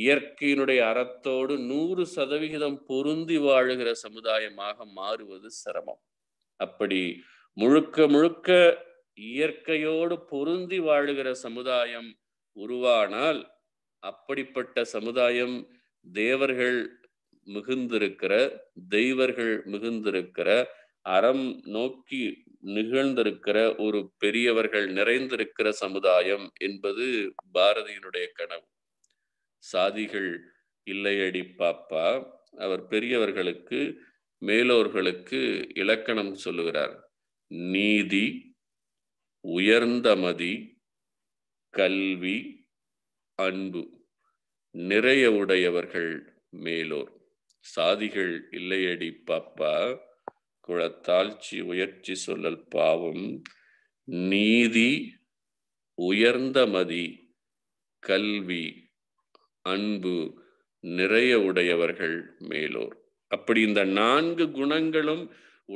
இயற்கையினுடைய அறத்தோடு நூறு சதவிகிதம் பொருந்தி வாழுகிற சமுதாயமாக மாறுவது சிரமம் அப்படி முழுக்க முழுக்க இயற்கையோடு பொருந்தி வாழுகிற சமுதாயம் உருவானால் அப்படிப்பட்ட சமுதாயம் தேவர்கள் மிகுந்திருக்கிற தெய்வர்கள் மிகுந்திருக்கிற அறம் நோக்கி நிகழ்ந்திருக்கிற ஒரு பெரியவர்கள் நிறைந்திருக்கிற சமுதாயம் என்பது பாரதியினுடைய கனவு சாதிகள் இல்லையடி பாப்பா அவர் பெரியவர்களுக்கு மேலோர்களுக்கு இலக்கணம் சொல்லுகிறார் நீதி உயர்ந்த மதி கல்வி அன்பு நிறைய உடையவர்கள் மேலோர் சாதிகள் இல்லையடி பாப்பா குளத்தாழ்ச்சி உயர்ச்சி சொல்லல் பாவம் நீதி உயர்ந்த மதி கல்வி அன்பு நிறைய உடையவர்கள் மேலோர் அப்படி இந்த நான்கு குணங்களும்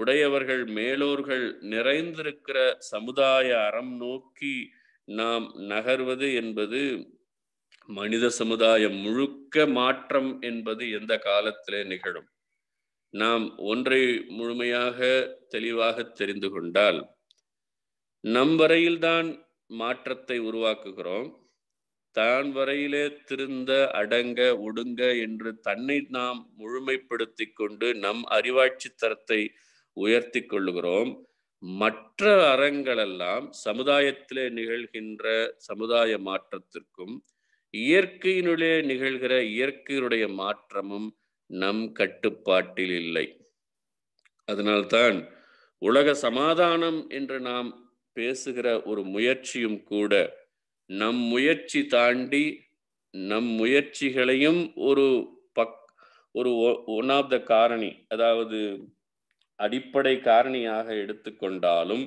உடையவர்கள் மேலோர்கள் நிறைந்திருக்கிற சமுதாய அறம் நோக்கி நாம் நகர்வது என்பது மனித சமுதாயம் முழுக்க மாற்றம் என்பது எந்த காலத்திலே நிகழும் நாம் ஒன்றை முழுமையாக தெளிவாக தெரிந்து கொண்டால் நம் வரையில்தான் மாற்றத்தை உருவாக்குகிறோம் தான் வரையிலே திருந்த அடங்க ஒடுங்க என்று தன்னை நாம் முழுமைப்படுத்தி கொண்டு நம் அறிவாட்சி தரத்தை உயர்த்தி கொள்ளுகிறோம் மற்ற அறங்களெல்லாம் சமுதாயத்திலே நிகழ்கின்ற சமுதாய மாற்றத்திற்கும் இயற்கையினுடைய நிகழ்கிற இயற்கையினுடைய மாற்றமும் நம் கட்டுப்பாட்டில் இல்லை அதனால்தான் உலக சமாதானம் என்று நாம் பேசுகிற ஒரு முயற்சியும் கூட நம் முயற்சி தாண்டி நம் முயற்சிகளையும் ஒரு பக் ஒரு ஒன் ஆஃப் த காரணி அதாவது அடிப்படை காரணியாக எடுத்துக்கொண்டாலும்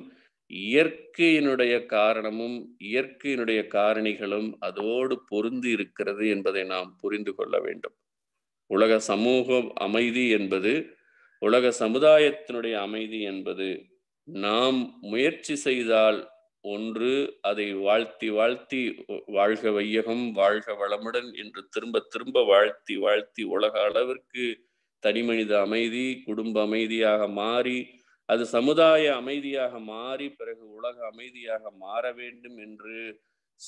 இயற்கையினுடைய காரணமும் இயற்கையினுடைய காரணிகளும் அதோடு பொருந்து இருக்கிறது என்பதை நாம் புரிந்து கொள்ள வேண்டும் உலக சமூக அமைதி என்பது உலக சமுதாயத்தினுடைய அமைதி என்பது நாம் முயற்சி செய்தால் ஒன்று அதை வாழ்த்தி வாழ்த்தி வாழ்க வையகம் வாழ்க வளமுடன் என்று திரும்ப திரும்ப வாழ்த்தி வாழ்த்தி உலக அளவிற்கு தனிமனித அமைதி குடும்ப அமைதியாக மாறி அது சமுதாய அமைதியாக மாறி பிறகு உலக அமைதியாக மாற வேண்டும் என்று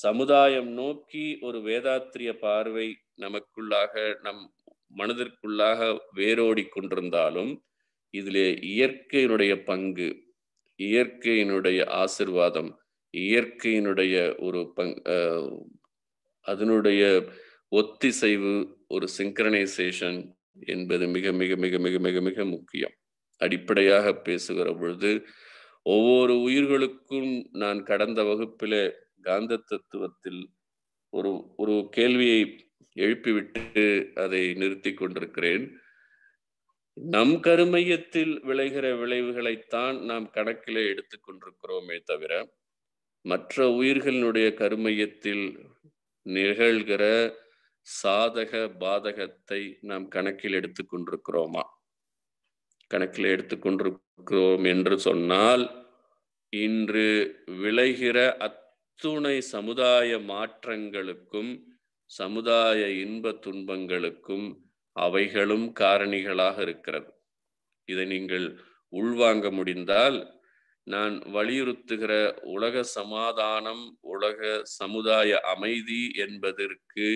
சமுதாயம் நோக்கி ஒரு வேதாத்திரிய பார்வை நமக்குள்ளாக நம் மனதிற்குள்ளாக வேரோடி கொண்டிருந்தாலும் இதிலே இயற்கையினுடைய பங்கு இயற்கையினுடைய ஆசிர்வாதம் இயற்கையினுடைய ஒரு பங் அதனுடைய ஒத்திசைவு ஒரு சிங்க்ரனைசேஷன் என்பது மிக மிக மிக மிக மிக மிக முக்கியம் அடிப்படையாக பேசுகிற பொழுது ஒவ்வொரு உயிர்களுக்கும் நான் கடந்த வகுப்பிலே காந்த தத்துவத்தில் ஒரு ஒரு கேள்வியை எழுப்பிவிட்டு அதை நிறுத்தி கொண்டிருக்கிறேன் நம் கருமையத்தில் விளைகிற விளைவுகளைத்தான் நாம் கணக்கிலே எடுத்துக்கொண்டிருக்கிறோமே தவிர மற்ற உயிர்களினுடைய கருமையத்தில் நிகழ்கிற சாதக பாதகத்தை நாம் கணக்கில் எடுத்துக்கொண்டிருக்கிறோமா கணக்கில் எடுத்துக்கொண்டிருக்கிறோம் என்று சொன்னால் இன்று விளைகிற அத்துணை சமுதாய மாற்றங்களுக்கும் சமுதாய இன்ப துன்பங்களுக்கும் அவைகளும் காரணிகளாக இருக்கிறது இதை நீங்கள் உள்வாங்க முடிந்தால் நான் வலியுறுத்துகிற உலக சமாதானம் உலக சமுதாய அமைதி என்பதற்கு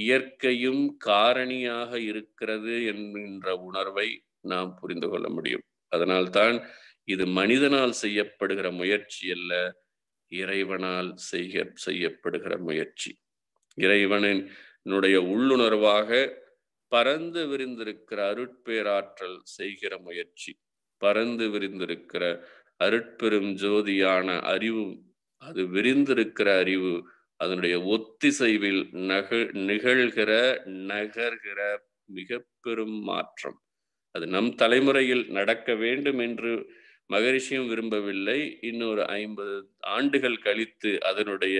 இயற்கையும் காரணியாக இருக்கிறது என்கின்ற உணர்வை நாம் புரிந்து கொள்ள முடியும் அதனால்தான் இது மனிதனால் செய்யப்படுகிற முயற்சி அல்ல இறைவனால் செய்ய செய்யப்படுகிற முயற்சி இறைவனினுடைய உள்ளுணர்வாக பறந்து விரிந்திருக்கிற அருட்பேராற்றல் செய்கிற முயற்சி பறந்து விரிந்திருக்கிற அருட்பெரும் ஜோதியான அறிவு அது விரிந்திருக்கிற அறிவு அதனுடைய ஒத்திசைவில் நக நிகழ்கிற நகர்கிற மிக பெரும் மாற்றம் அது நம் தலைமுறையில் நடக்க வேண்டும் என்று மகரிஷியும் விரும்பவில்லை இன்னொரு ஐம்பது ஆண்டுகள் கழித்து அதனுடைய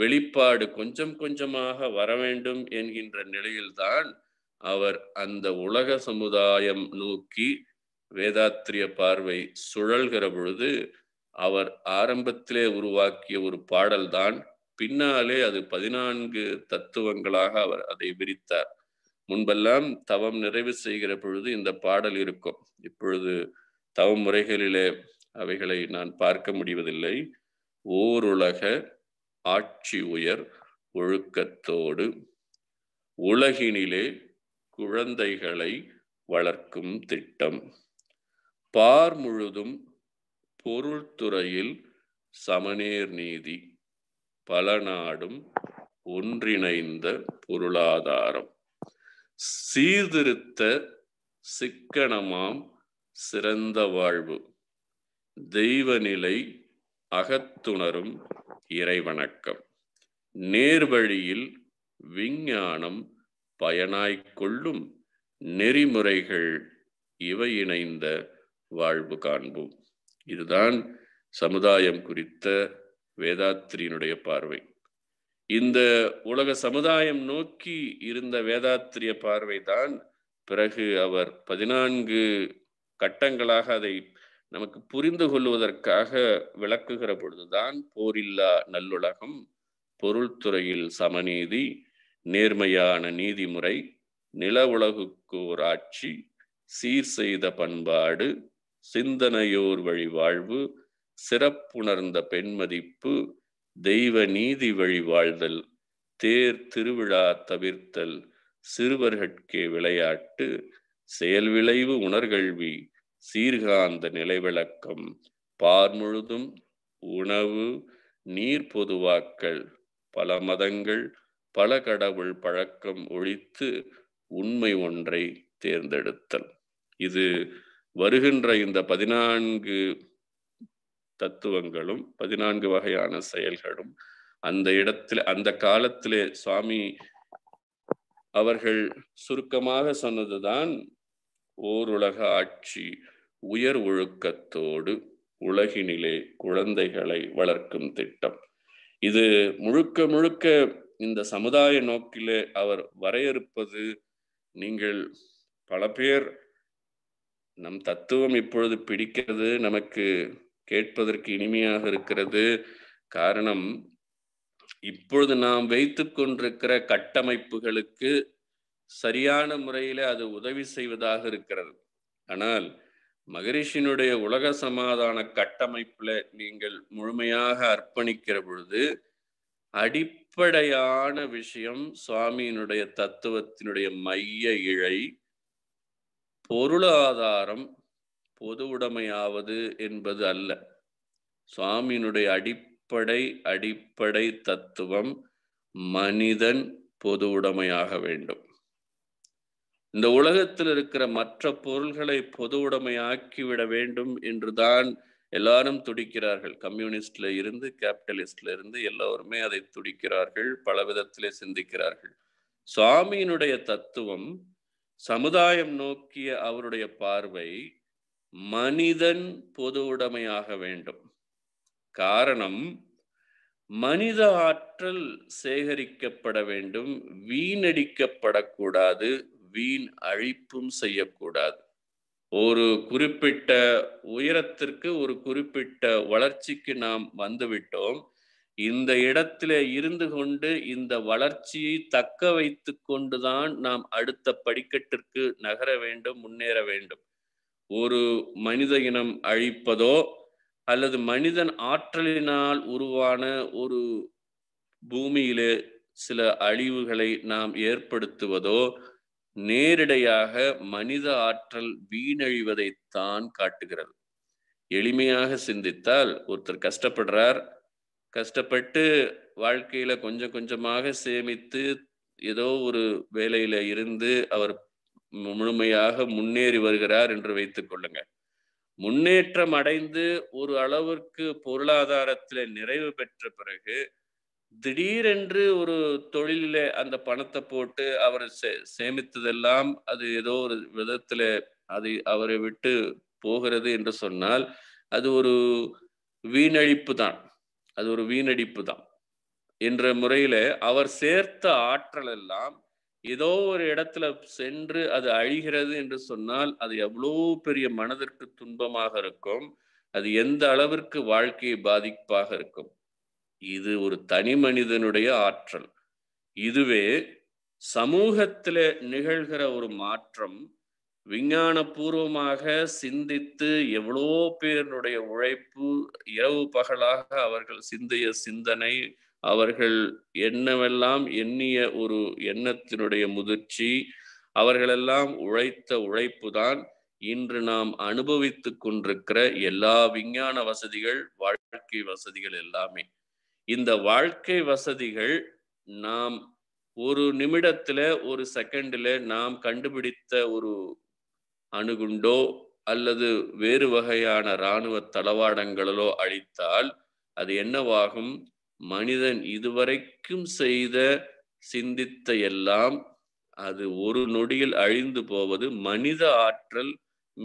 வெளிப்பாடு கொஞ்சம் கொஞ்சமாக வர வேண்டும் என்கின்ற நிலையில்தான் அவர் அந்த உலக சமுதாயம் நோக்கி வேதாத்திரிய பார்வை சுழல்கிற பொழுது அவர் ஆரம்பத்திலே உருவாக்கிய ஒரு பாடல்தான் பின்னாலே அது பதினான்கு தத்துவங்களாக அவர் அதை விரித்தார் முன்பெல்லாம் தவம் நிறைவு செய்கிற பொழுது இந்த பாடல் இருக்கும் இப்பொழுது தவ முறைகளிலே அவைகளை நான் பார்க்க முடிவதில்லை ஓருலக ஆட்சி உயர் ஒழுக்கத்தோடு உலகினிலே குழந்தைகளை வளர்க்கும் திட்டம் பார் முழுதும் பொருள்துறையில் சமநேர் நீதி பல நாடும் ஒன்றிணைந்த பொருளாதாரம் சீர்திருத்த சிக்கனமாம் சிறந்த வாழ்வு தெய்வநிலை அகத்துணரும் இறைவணக்கம் நேர்வழியில் விஞ்ஞானம் பயனாய்கொள்ளும் நெறிமுறைகள் இவை இணைந்த வாழ்வு காண்போம் இதுதான் சமுதாயம் குறித்த வேதாத்திரியினுடைய பார்வை இந்த உலக சமுதாயம் நோக்கி இருந்த வேதாத்திரிய பார்வைதான் பிறகு அவர் பதினான்கு கட்டங்களாக அதை நமக்கு புரிந்து கொள்வதற்காக விளக்குகிற பொழுதுதான் போரில்லா நல்லுலகம் பொருள்துறையில் சமநீதி நேர்மையான நீதிமுறை நில உலகுக்கோர் ஆட்சி சீர் செய்த பண்பாடு சிந்தனையோர் வழிவாழ்வு சிறப்புணர்ந்த பெண்மதிப்பு தெய்வ நீதி வழி வாழ்தல் தேர் திருவிழா தவிர்த்தல் சிறுவர்கட்கே விளையாட்டு செயல் விளைவு உணர்கல்வி சீர்காந்த நிலைவிளக்கம் பார் முழுதும் உணவு நீர் பொதுவாக்கள் பல மதங்கள் பல கடவுள் பழக்கம் ஒழித்து உண்மை ஒன்றை தேர்ந்தெடுத்தல் இது வருகின்ற இந்த பதினான்கு தத்துவங்களும் பதினான்கு வகையான செயல்களும் அந்த இடத்துல அந்த காலத்திலே சுவாமி அவர்கள் சுருக்கமாக சொன்னதுதான் ஓருலக ஆட்சி உயர் ஒழுக்கத்தோடு உலகினிலே குழந்தைகளை வளர்க்கும் திட்டம் இது முழுக்க முழுக்க இந்த சமுதாய நோக்கிலே அவர் வரையறுப்பது நீங்கள் பல பேர் நம் தத்துவம் இப்பொழுது பிடிக்கிறது நமக்கு கேட்பதற்கு இனிமையாக இருக்கிறது காரணம் இப்பொழுது நாம் வைத்து கொண்டிருக்கிற கட்டமைப்புகளுக்கு சரியான முறையில அது உதவி செய்வதாக இருக்கிறது ஆனால் மகரிஷினுடைய உலக சமாதான கட்டமைப்புல நீங்கள் முழுமையாக அர்ப்பணிக்கிற பொழுது அடிப்படையான விஷயம் சுவாமியினுடைய தத்துவத்தினுடைய மைய இழை பொருளாதாரம் பொது உடைமையாவது என்பது அல்ல சுவாமியினுடைய அடிப்படை அடிப்படை தத்துவம் மனிதன் பொது உடைமையாக வேண்டும் இந்த உலகத்தில் இருக்கிற மற்ற பொருள்களை பொது உடைமையாக்கிவிட வேண்டும் என்றுதான் எல்லாரும் துடிக்கிறார்கள் கம்யூனிஸ்ட்ல இருந்து கேபிட்டலிஸ்ட்ல இருந்து எல்லோருமே அதை துடிக்கிறார்கள் பல விதத்திலே சிந்திக்கிறார்கள் சுவாமியினுடைய தத்துவம் சமுதாயம் நோக்கிய அவருடைய பார்வை மனிதன் பொது உடைமையாக வேண்டும் காரணம் மனித ஆற்றல் சேகரிக்கப்பட வேண்டும் வீணடிக்கப்படக்கூடாது வீண் அழிப்பும் செய்யக்கூடாது ஒரு குறிப்பிட்ட உயரத்திற்கு ஒரு குறிப்பிட்ட வளர்ச்சிக்கு நாம் வந்துவிட்டோம் இந்த இடத்திலே இருந்து கொண்டு இந்த வளர்ச்சியை தக்க வைத்து கொண்டுதான் நாம் அடுத்த படிக்கட்டிற்கு நகர வேண்டும் முன்னேற வேண்டும் ஒரு மனித இனம் அழிப்பதோ அல்லது மனிதன் ஆற்றலினால் உருவான ஒரு பூமியிலே சில அழிவுகளை நாம் ஏற்படுத்துவதோ நேரிடையாக மனித ஆற்றல் வீணழிவதைத்தான் காட்டுகிறது எளிமையாக சிந்தித்தால் ஒருத்தர் கஷ்டப்படுறார் கஷ்டப்பட்டு வாழ்க்கையில கொஞ்சம் கொஞ்சமாக சேமித்து ஏதோ ஒரு வேலையில இருந்து அவர் முழுமையாக முன்னேறி வருகிறார் என்று வைத்துக் கொள்ளுங்க முன்னேற்றம் அடைந்து ஒரு அளவிற்கு பொருளாதாரத்தில் நிறைவு பெற்ற பிறகு திடீரென்று ஒரு தொழிலில் அந்த பணத்தை போட்டு அவர் சே சேமித்ததெல்லாம் அது ஏதோ ஒரு விதத்தில் அது அவரை விட்டு போகிறது என்று சொன்னால் அது ஒரு வீணழிப்பு தான் அது ஒரு வீணடிப்பு தான் என்ற முறையில அவர் சேர்த்த ஆற்றல் எல்லாம் ஏதோ ஒரு இடத்துல சென்று அது அழிகிறது என்று சொன்னால் அது எவ்வளோ பெரிய மனதிற்கு துன்பமாக இருக்கும் அது எந்த அளவிற்கு வாழ்க்கையை பாதிப்பாக இருக்கும் இது ஒரு தனி மனிதனுடைய ஆற்றல் இதுவே சமூகத்தில் நிகழ்கிற ஒரு மாற்றம் விஞ்ஞானபூர்வமாக சிந்தித்து எவ்வளோ பேருடைய உழைப்பு இரவு பகலாக அவர்கள் சிந்திய சிந்தனை அவர்கள் என்னவெல்லாம் எண்ணிய ஒரு எண்ணத்தினுடைய முதிர்ச்சி அவர்களெல்லாம் உழைத்த உழைப்பு தான் இன்று நாம் அனுபவித்து கொண்டிருக்கிற எல்லா விஞ்ஞான வசதிகள் வாழ்க்கை வசதிகள் எல்லாமே இந்த வாழ்க்கை வசதிகள் நாம் ஒரு நிமிடத்துல ஒரு செகண்ட்ல நாம் கண்டுபிடித்த ஒரு அணுகுண்டோ அல்லது வேறு வகையான இராணுவ தளவாடங்களோ அளித்தால் அது என்னவாகும் மனிதன் இதுவரைக்கும் செய்த சிந்தித்த எல்லாம் அது ஒரு நொடியில் அழிந்து போவது மனித ஆற்றல்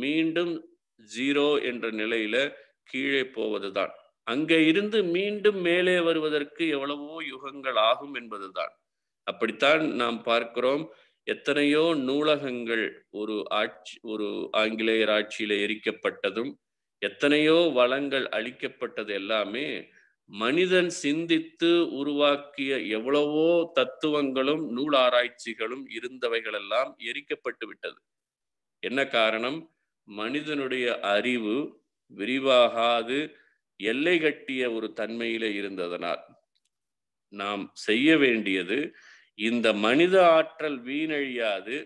மீண்டும் ஜீரோ என்ற நிலையில கீழே போவதுதான் அங்கே இருந்து மீண்டும் மேலே வருவதற்கு எவ்வளவோ யுகங்கள் ஆகும் என்பதுதான் அப்படித்தான் நாம் பார்க்கிறோம் எத்தனையோ நூலகங்கள் ஒரு ஆட்சி ஒரு ஆங்கிலேயர் ஆட்சியில எரிக்கப்பட்டதும் எத்தனையோ வளங்கள் அளிக்கப்பட்டது எல்லாமே மனிதன் சிந்தித்து உருவாக்கிய எவ்வளவோ தத்துவங்களும் நூல் ஆராய்ச்சிகளும் இருந்தவைகளெல்லாம் எரிக்கப்பட்டு விட்டது என்ன காரணம் மனிதனுடைய அறிவு விரிவாகாது எல்லை கட்டிய ஒரு தன்மையில இருந்ததனால் நாம் செய்ய வேண்டியது இந்த மனித ஆற்றல் வீணழியாது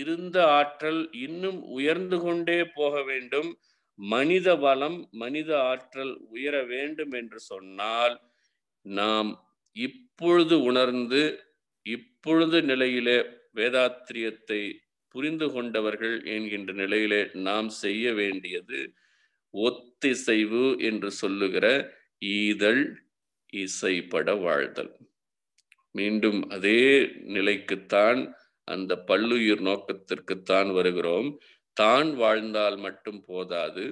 இருந்த ஆற்றல் இன்னும் உயர்ந்து கொண்டே போக வேண்டும் மனித வளம் மனித ஆற்றல் உயர வேண்டும் என்று சொன்னால் நாம் இப்பொழுது உணர்ந்து இப்பொழுது நிலையிலே வேதாத்திரியத்தை புரிந்து கொண்டவர்கள் என்கின்ற நிலையிலே நாம் செய்ய வேண்டியது ஒத்திசைவு என்று சொல்லுகிற ஈதல் இசைப்பட வாழ்தல் மீண்டும் அதே நிலைக்குத்தான் அந்த பல்லுயிர் நோக்கத்திற்குத்தான் வருகிறோம் தான் வாழ்ந்தால் மட்டும் போதாது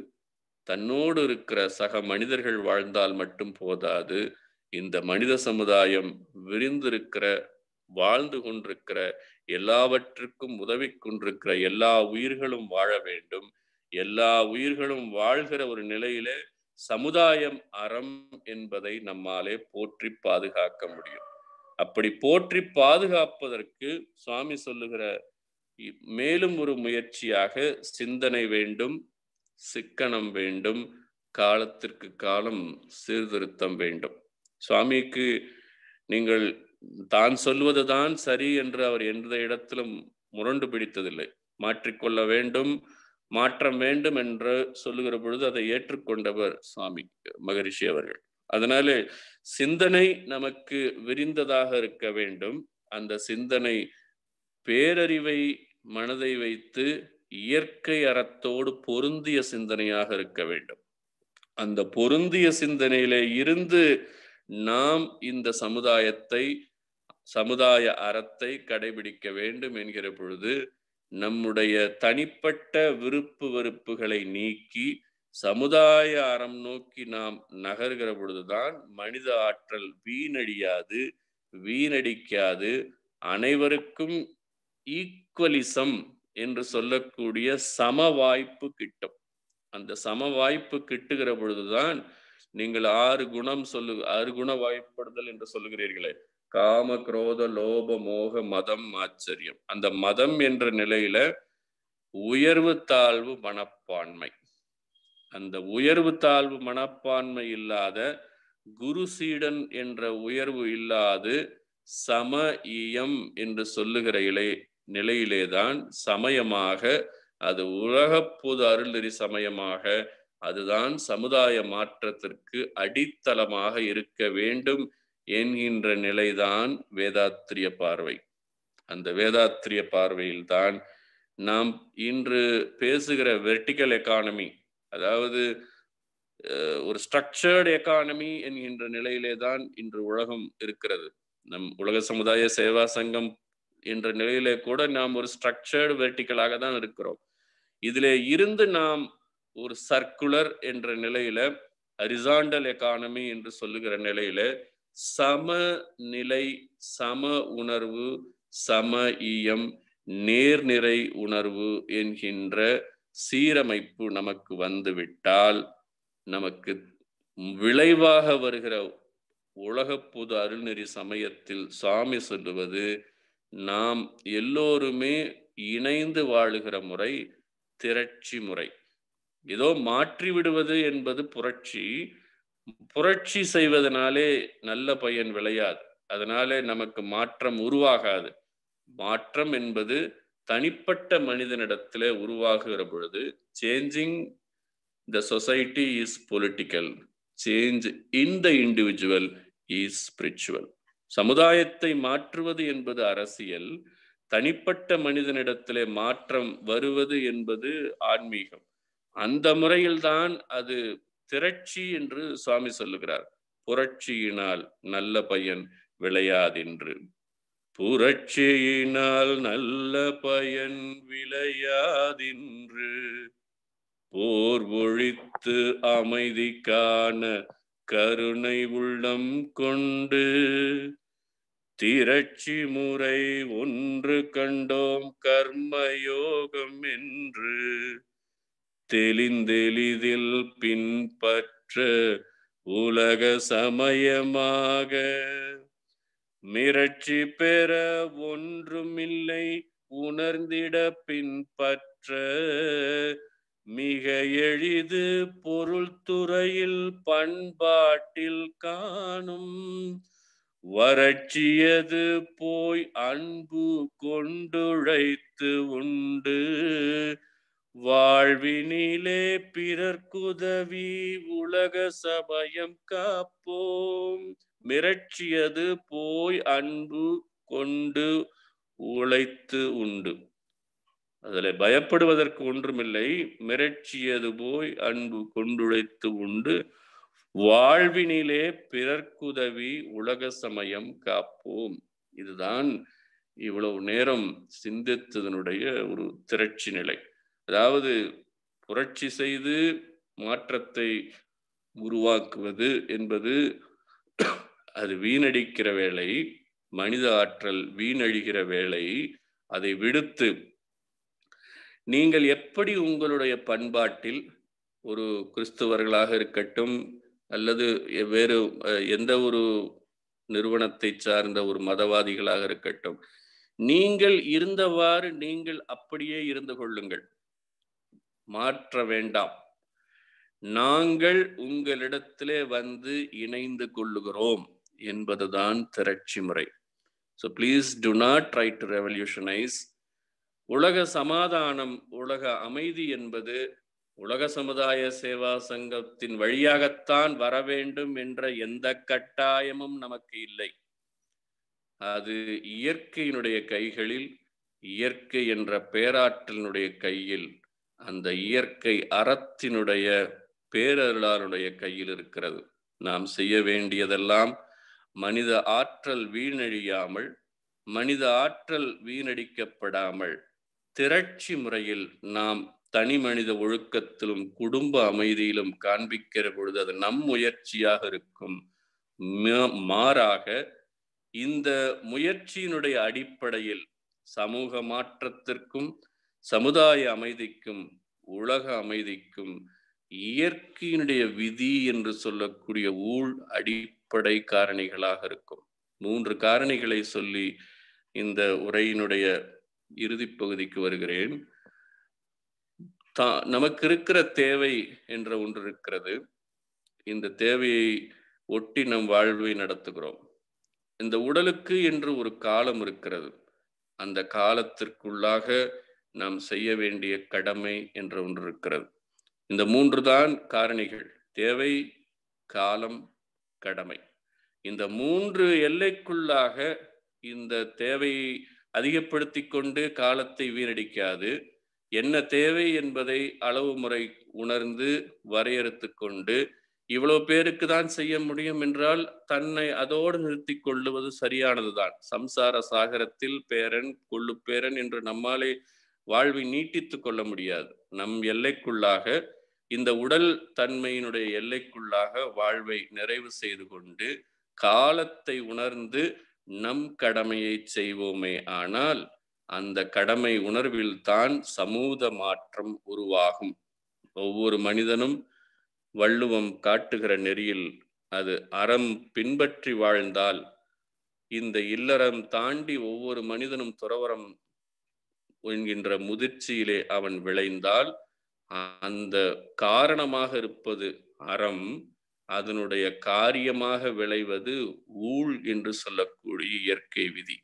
தன்னோடு இருக்கிற சக மனிதர்கள் வாழ்ந்தால் மட்டும் போதாது இந்த மனித சமுதாயம் விரிந்திருக்கிற வாழ்ந்து கொண்டிருக்கிற எல்லாவற்றுக்கும் உதவி கொண்டிருக்கிற எல்லா உயிர்களும் வாழ வேண்டும் எல்லா உயிர்களும் வாழ்கிற ஒரு நிலையிலே சமுதாயம் அறம் என்பதை நம்மாலே போற்றி பாதுகாக்க முடியும் அப்படி போற்றி பாதுகாப்பதற்கு சுவாமி சொல்லுகிற மேலும் ஒரு முயற்சியாக சிந்தனை வேண்டும் சிக்கனம் வேண்டும் காலத்திற்கு காலம் சீர்திருத்தம் வேண்டும் சுவாமிக்கு நீங்கள் தான் சொல்வது தான் சரி என்று அவர் எந்த இடத்திலும் முரண்டு பிடித்ததில்லை மாற்றிக்கொள்ள வேண்டும் மாற்றம் வேண்டும் என்று சொல்லுகிற பொழுது அதை ஏற்றுக்கொண்டவர் சுவாமி மகரிஷி அவர்கள் அதனாலே சிந்தனை நமக்கு விரிந்ததாக இருக்க வேண்டும் அந்த சிந்தனை பேரறிவை மனதை வைத்து இயற்கை அறத்தோடு பொருந்திய சிந்தனையாக இருக்க வேண்டும் அந்த பொருந்திய சிந்தனையிலே இருந்து நாம் இந்த சமுதாயத்தை சமுதாய அறத்தை கடைபிடிக்க வேண்டும் என்கிற பொழுது நம்முடைய தனிப்பட்ட விருப்பு வெறுப்புகளை நீக்கி சமுதாய அறம் நோக்கி நாம் நகர்கிற பொழுதுதான் மனித ஆற்றல் வீணடியாது வீணடிக்காது அனைவருக்கும் ஈக்குவலிசம் என்று சொல்லக்கூடிய சம வாய்ப்பு கிட்டும் அந்த சம வாய்ப்பு கிட்டுகிற பொழுதுதான் நீங்கள் ஆறு குணம் சொல்லு ஆறு குண வாய்ப்படுதல் என்று சொல்லுகிறீர்களே காம குரோத லோப மோக மதம் ஆச்சரியம் அந்த மதம் என்ற நிலையில உயர்வு தாழ்வு மனப்பான்மை அந்த உயர்வு தாழ்வு மனப்பான்மை இல்லாத குரு சீடன் என்ற உயர்வு இல்லாது சம ஈயம் என்று சொல்லுகிற இலை நிலையிலேதான் சமயமாக அது உலக பொது அருள்நெறி சமயமாக அதுதான் சமுதாய மாற்றத்திற்கு அடித்தளமாக இருக்க வேண்டும் என்கின்ற நிலைதான் வேதாத்திரிய பார்வை அந்த வேதாத்திரிய பார்வையில்தான் நாம் இன்று பேசுகிற வெர்டிக்கல் எக்கானமி அதாவது ஒரு ஸ்ட்ரக்சர்டு எக்கானமி என்கின்ற நிலையிலே தான் இன்று உலகம் இருக்கிறது நம் உலக சமுதாய சேவா சங்கம் என்ற நிலையிலே கூட நாம் ஒரு ஸ்ட்ரக்சர்டு வெர்டிக்கலாக தான் இருக்கிறோம் இதிலே இருந்து நாம் ஒரு சர்க்குலர் என்ற நிலையில ஹரிசாண்டல் எக்கானமி என்று சொல்லுகிற நிலையில சம நிலை சம உணர்வு சம ஈயம் நேர்நிறை உணர்வு என்கின்ற சீரமைப்பு நமக்கு வந்துவிட்டால் நமக்கு விளைவாக வருகிற உலக பொது அருள்நெறி சமயத்தில் சுவாமி சொல்லுவது நாம் எல்லோருமே இணைந்து வாழுகிற முறை திரட்சி முறை ஏதோ மாற்றி விடுவது என்பது புரட்சி புரட்சி செய்வதனாலே நல்ல பயன் விளையாது அதனாலே நமக்கு மாற்றம் உருவாகாது மாற்றம் என்பது தனிப்பட்ட மனிதனிடத்தில் உருவாகுகிற பொழுது changing the society is political change in the individual is spiritual சமுதாயத்தை மாற்றுவது என்பது அரசியல் தனிப்பட்ட மனிதனிடத்திலே மாற்றம் வருவது என்பது ஆன்மீகம் அந்த முறையில்தான் அது திரட்சி என்று சுவாமி சொல்லுகிறார் புரட்சியினால் நல்ல பயன் விளையாதென்று புரட்சியினால் நல்ல பயன் விளையாதின்று போர் ஒழித்து அமைதிக்கான கருணை உள்ளம் கொண்டு திரட்சி முறை ஒன்று கண்டோம் கர்மயோகம் என்று தெளிந்தெளிதில் பின்பற்ற உலக சமயமாக மிரட்சி பெற ஒன்றுமில்லை உணர்ந்திட பின்பற்ற மிக எளிது பொருள் துறையில் பண்பாட்டில் காணும் வறட்சியது போய் அன்பு கொண்டுழைத்து உண்டு வாழ்வினிலே பிறர்க்குதவி உலக சபயம் காப்போம் மிரட்சியது போய் அன்பு கொண்டு உழைத்து உண்டு அதில் பயப்படுவதற்கு ஒன்றுமில்லை மிரட்சியது போய் அன்பு கொண்டுழைத்து உண்டு வாழ்வினிலே பிறர்க்குதவி உலக சமயம் காப்போம் இதுதான் இவ்வளவு நேரம் சிந்தித்ததனுடைய ஒரு திரட்சி நிலை அதாவது புரட்சி செய்து மாற்றத்தை உருவாக்குவது என்பது அது வீணடிக்கிற வேலை மனித ஆற்றல் வீணழிகிற வேலை அதை விடுத்து நீங்கள் எப்படி உங்களுடைய பண்பாட்டில் ஒரு கிறிஸ்துவர்களாக இருக்கட்டும் அல்லது வேறு எந்த ஒரு நிறுவனத்தை சார்ந்த ஒரு மதவாதிகளாக இருக்கட்டும் நீங்கள் இருந்தவாறு நீங்கள் அப்படியே இருந்து கொள்ளுங்கள் மாற்ற வேண்டாம் நாங்கள் உங்களிடத்திலே வந்து இணைந்து கொள்ளுகிறோம் என்பதுதான் திரட்சி முறை so please do not try to revolutionise உலக சமாதானம் உலக அமைதி என்பது உலக சமுதாய சேவா சங்கத்தின் வழியாகத்தான் வர வேண்டும் என்ற எந்த கட்டாயமும் நமக்கு இல்லை அது இயற்கையினுடைய கைகளில் இயற்கை என்ற பேராற்றலினுடைய கையில் அந்த இயற்கை அறத்தினுடைய பேரருளாருடைய கையில் இருக்கிறது நாம் செய்ய வேண்டியதெல்லாம் மனித ஆற்றல் வீணழியாமல் மனித ஆற்றல் வீணடிக்கப்படாமல் திரட்சி முறையில் நாம் தனி மனித ஒழுக்கத்திலும் குடும்ப அமைதியிலும் காண்பிக்கிற பொழுது அது நம் முயற்சியாக இருக்கும் மாறாக இந்த முயற்சியினுடைய அடிப்படையில் சமூக மாற்றத்திற்கும் சமுதாய அமைதிக்கும் உலக அமைதிக்கும் இயற்கையினுடைய விதி என்று சொல்லக்கூடிய ஊழ் அடிப்படை காரணிகளாக இருக்கும் மூன்று காரணிகளை சொல்லி இந்த உரையினுடைய இறுதி பகுதிக்கு வருகிறேன் தா நமக்கு இருக்கிற தேவை என்ற ஒன்று இருக்கிறது இந்த தேவையை ஒட்டி நம் வாழ்வை நடத்துகிறோம் இந்த உடலுக்கு என்று ஒரு காலம் இருக்கிறது அந்த காலத்திற்குள்ளாக நாம் செய்ய வேண்டிய கடமை என்ற ஒன்று இருக்கிறது இந்த மூன்று தான் காரணிகள் தேவை காலம் கடமை இந்த மூன்று எல்லைக்குள்ளாக இந்த தேவையை அதிகப்படுத்தி கொண்டு காலத்தை வீரடிக்காது என்ன தேவை என்பதை அளவு முறை உணர்ந்து வரையறுத்து கொண்டு இவ்வளவு பேருக்கு தான் செய்ய முடியும் என்றால் தன்னை அதோடு நிறுத்தி கொள்ளுவது சரியானதுதான் சம்சார சாகரத்தில் பேரன் கொள்ளு பேரன் என்று நம்மாலே வாழ்வை நீட்டித்து கொள்ள முடியாது நம் எல்லைக்குள்ளாக இந்த உடல் தன்மையினுடைய எல்லைக்குள்ளாக வாழ்வை நிறைவு செய்து கொண்டு காலத்தை உணர்ந்து நம் கடமையை செய்வோமே ஆனால் அந்த கடமை உணர்வில் தான் சமூக மாற்றம் உருவாகும் ஒவ்வொரு மனிதனும் வள்ளுவம் காட்டுகிற நெறியில் அது அறம் பின்பற்றி வாழ்ந்தால் இந்த இல்லறம் தாண்டி ஒவ்வொரு மனிதனும் துறவரம் என்கின்ற முதிர்ச்சியிலே அவன் விளைந்தால் அந்த காரணமாக இருப்பது அறம் அதனுடைய காரியமாக விளைவது ஊழ் என்று சொல்லக்கூடிய இயற்கை விதி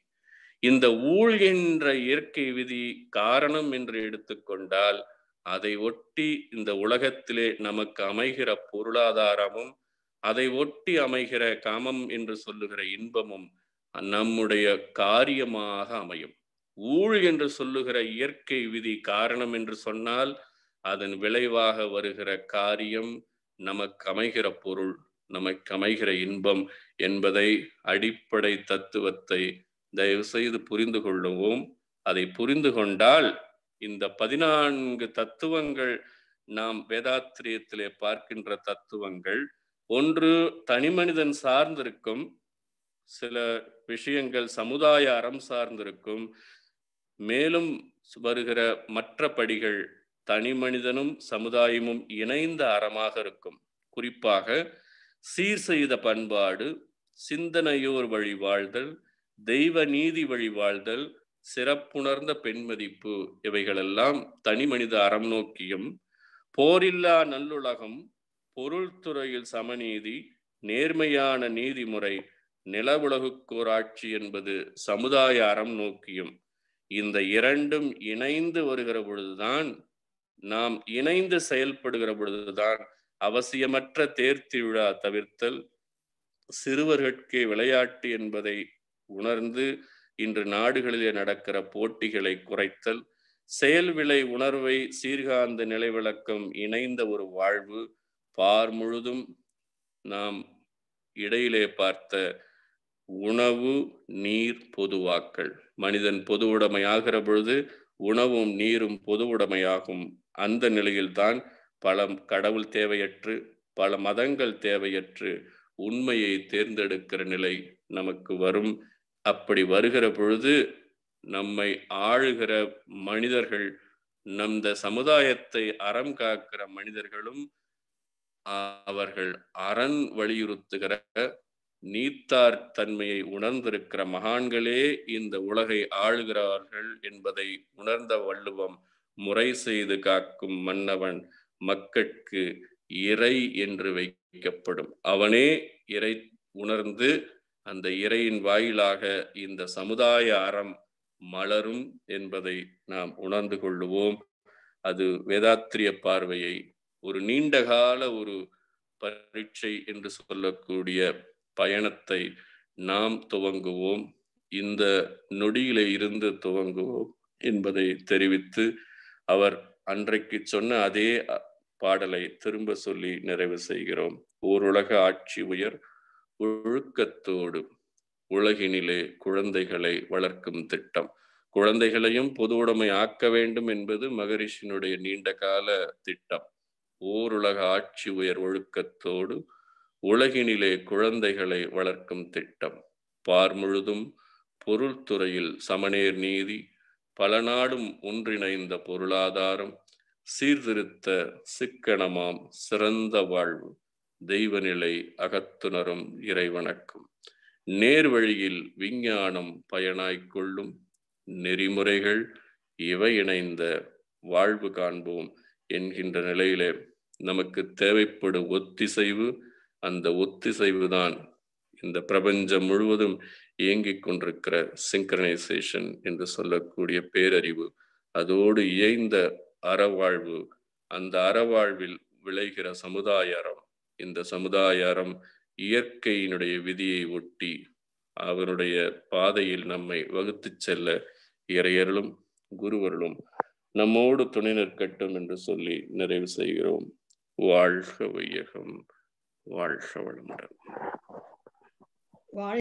இந்த ஊழ் என்ற இயற்கை விதி காரணம் என்று எடுத்துக்கொண்டால் அதை ஒட்டி இந்த உலகத்திலே நமக்கு அமைகிற பொருளாதாரமும் அதை ஒட்டி அமைகிற காமம் என்று சொல்லுகிற இன்பமும் நம்முடைய காரியமாக அமையும் ஊழ் என்று சொல்லுகிற இயற்கை விதி காரணம் என்று சொன்னால் அதன் விளைவாக வருகிற காரியம் நமக்கு அமைகிற பொருள் நமக்கு அமைகிற இன்பம் என்பதை அடிப்படை தத்துவத்தை தயவு செய்து புரிந்து கொள்ளவும் அதை புரிந்து கொண்டால் இந்த பதினான்கு தத்துவங்கள் நாம் வேதாத்திரியத்திலே பார்க்கின்ற தத்துவங்கள் ஒன்று தனிமனிதன் சார்ந்திருக்கும் சில விஷயங்கள் சமுதாய அறம் சார்ந்திருக்கும் மேலும் வருகிற மற்ற படிகள் தனி மனிதனும் சமுதாயமும் இணைந்த அறமாக இருக்கும் குறிப்பாக சீர் செய்த பண்பாடு சிந்தனையோர் வழி வாழ்தல் தெய்வ நீதி வழி வாழ்தல் சிறப்புணர்ந்த பெண்மதிப்பு இவைகளெல்லாம் தனி மனித அறம் நோக்கியும் போரில்லா நல்லுலகம் பொருள்துறையில் சமநீதி நேர்மையான நீதிமுறை நில உலகுக்கோராட்சி என்பது சமுதாய அறம் நோக்கியும் இந்த இரண்டும் இணைந்து வருகிற பொழுதுதான் நாம் இணைந்து செயல்படுகிற பொழுதுதான் அவசியமற்ற தேர்த்தி விழா தவிர்த்தல் சிறுவர்கட்கே விளையாட்டு என்பதை உணர்ந்து இன்று நாடுகளிலே நடக்கிற போட்டிகளை குறைத்தல் செயல் விலை உணர்வை சீர்காந்த நிலை விளக்கம் இணைந்த ஒரு வாழ்வு பார் முழுதும் நாம் இடையிலே பார்த்த உணவு நீர் பொதுவாக்கள் மனிதன் பொது உடைமையாகிற பொழுது உணவும் நீரும் பொது அந்த நிலையில்தான் பல கடவுள் தேவையற்று பல மதங்கள் தேவையற்று உண்மையை தேர்ந்தெடுக்கிற நிலை நமக்கு வரும் அப்படி வருகிற பொழுது நம்மை ஆளுகிற மனிதர்கள் நம்த சமுதாயத்தை அறம் காக்கிற மனிதர்களும் அவர்கள் அறன் வலியுறுத்துகிற நீத்தார் தன்மையை உணர்ந்திருக்கிற மகான்களே இந்த உலகை ஆளுகிறார்கள் என்பதை உணர்ந்த வள்ளுவம் முறை செய்து காக்கும் மன்னவன் மக்கட்கு இறை என்று வைக்கப்படும் அவனே இறை உணர்ந்து அந்த இறையின் வாயிலாக இந்த சமுதாய அறம் மலரும் என்பதை நாம் உணர்ந்து கொள்ளுவோம் அது வேதாத்திரிய பார்வையை ஒரு நீண்டகால ஒரு பரீட்சை என்று சொல்லக்கூடிய பயணத்தை நாம் துவங்குவோம் இந்த நொடியிலே இருந்து துவங்குவோம் என்பதை தெரிவித்து அவர் அன்றைக்கு சொன்ன அதே பாடலை திரும்ப சொல்லி நிறைவு செய்கிறோம் ஓருலக ஆட்சி உயர் ஒழுக்கத்தோடு உலகினிலே குழந்தைகளை வளர்க்கும் திட்டம் குழந்தைகளையும் பொது உடைமை ஆக்க வேண்டும் என்பது மகரிஷினுடைய நீண்ட கால திட்டம் ஓருலக ஆட்சி உயர் ஒழுக்கத்தோடு உலகினிலே குழந்தைகளை வளர்க்கும் திட்டம் பார் முழுதும் பொருள் துறையில் சமநேர் நீதி பல நாடும் ஒன்றிணைந்த பொருளாதாரம் சீர்திருத்த சிக்கனமாம் சிறந்த வாழ்வு தெய்வநிலை அகத்துணரும் இறைவணக்கம் நேர்வழியில் விஞ்ஞானம் பயனாய்க்கொள்ளும் நெறிமுறைகள் இவை இணைந்த வாழ்வு காண்போம் என்கின்ற நிலையிலே நமக்கு தேவைப்படும் ஒத்திசைவு அந்த ஒத்திசைவுதான் இந்த பிரபஞ்சம் முழுவதும் இயங்கிக் கொண்டிருக்கிற சிங்கரனைசேஷன் என்று சொல்லக்கூடிய பேரறிவு அதோடு இயைந்த அறவாழ்வு அந்த அறவாழ்வில் விளைகிற சமுதாய இந்த சமுதாயாரம் இயற்கையினுடைய விதியை ஒட்டி அவருடைய பாதையில் நம்மை வகுத்து செல்ல இறையர்களும் குருவர்களும் நம்மோடு துணை நிற்கட்டும் என்று சொல்லி நிறைவு செய்கிறோம் வாழ்க வையகம் What's short. Water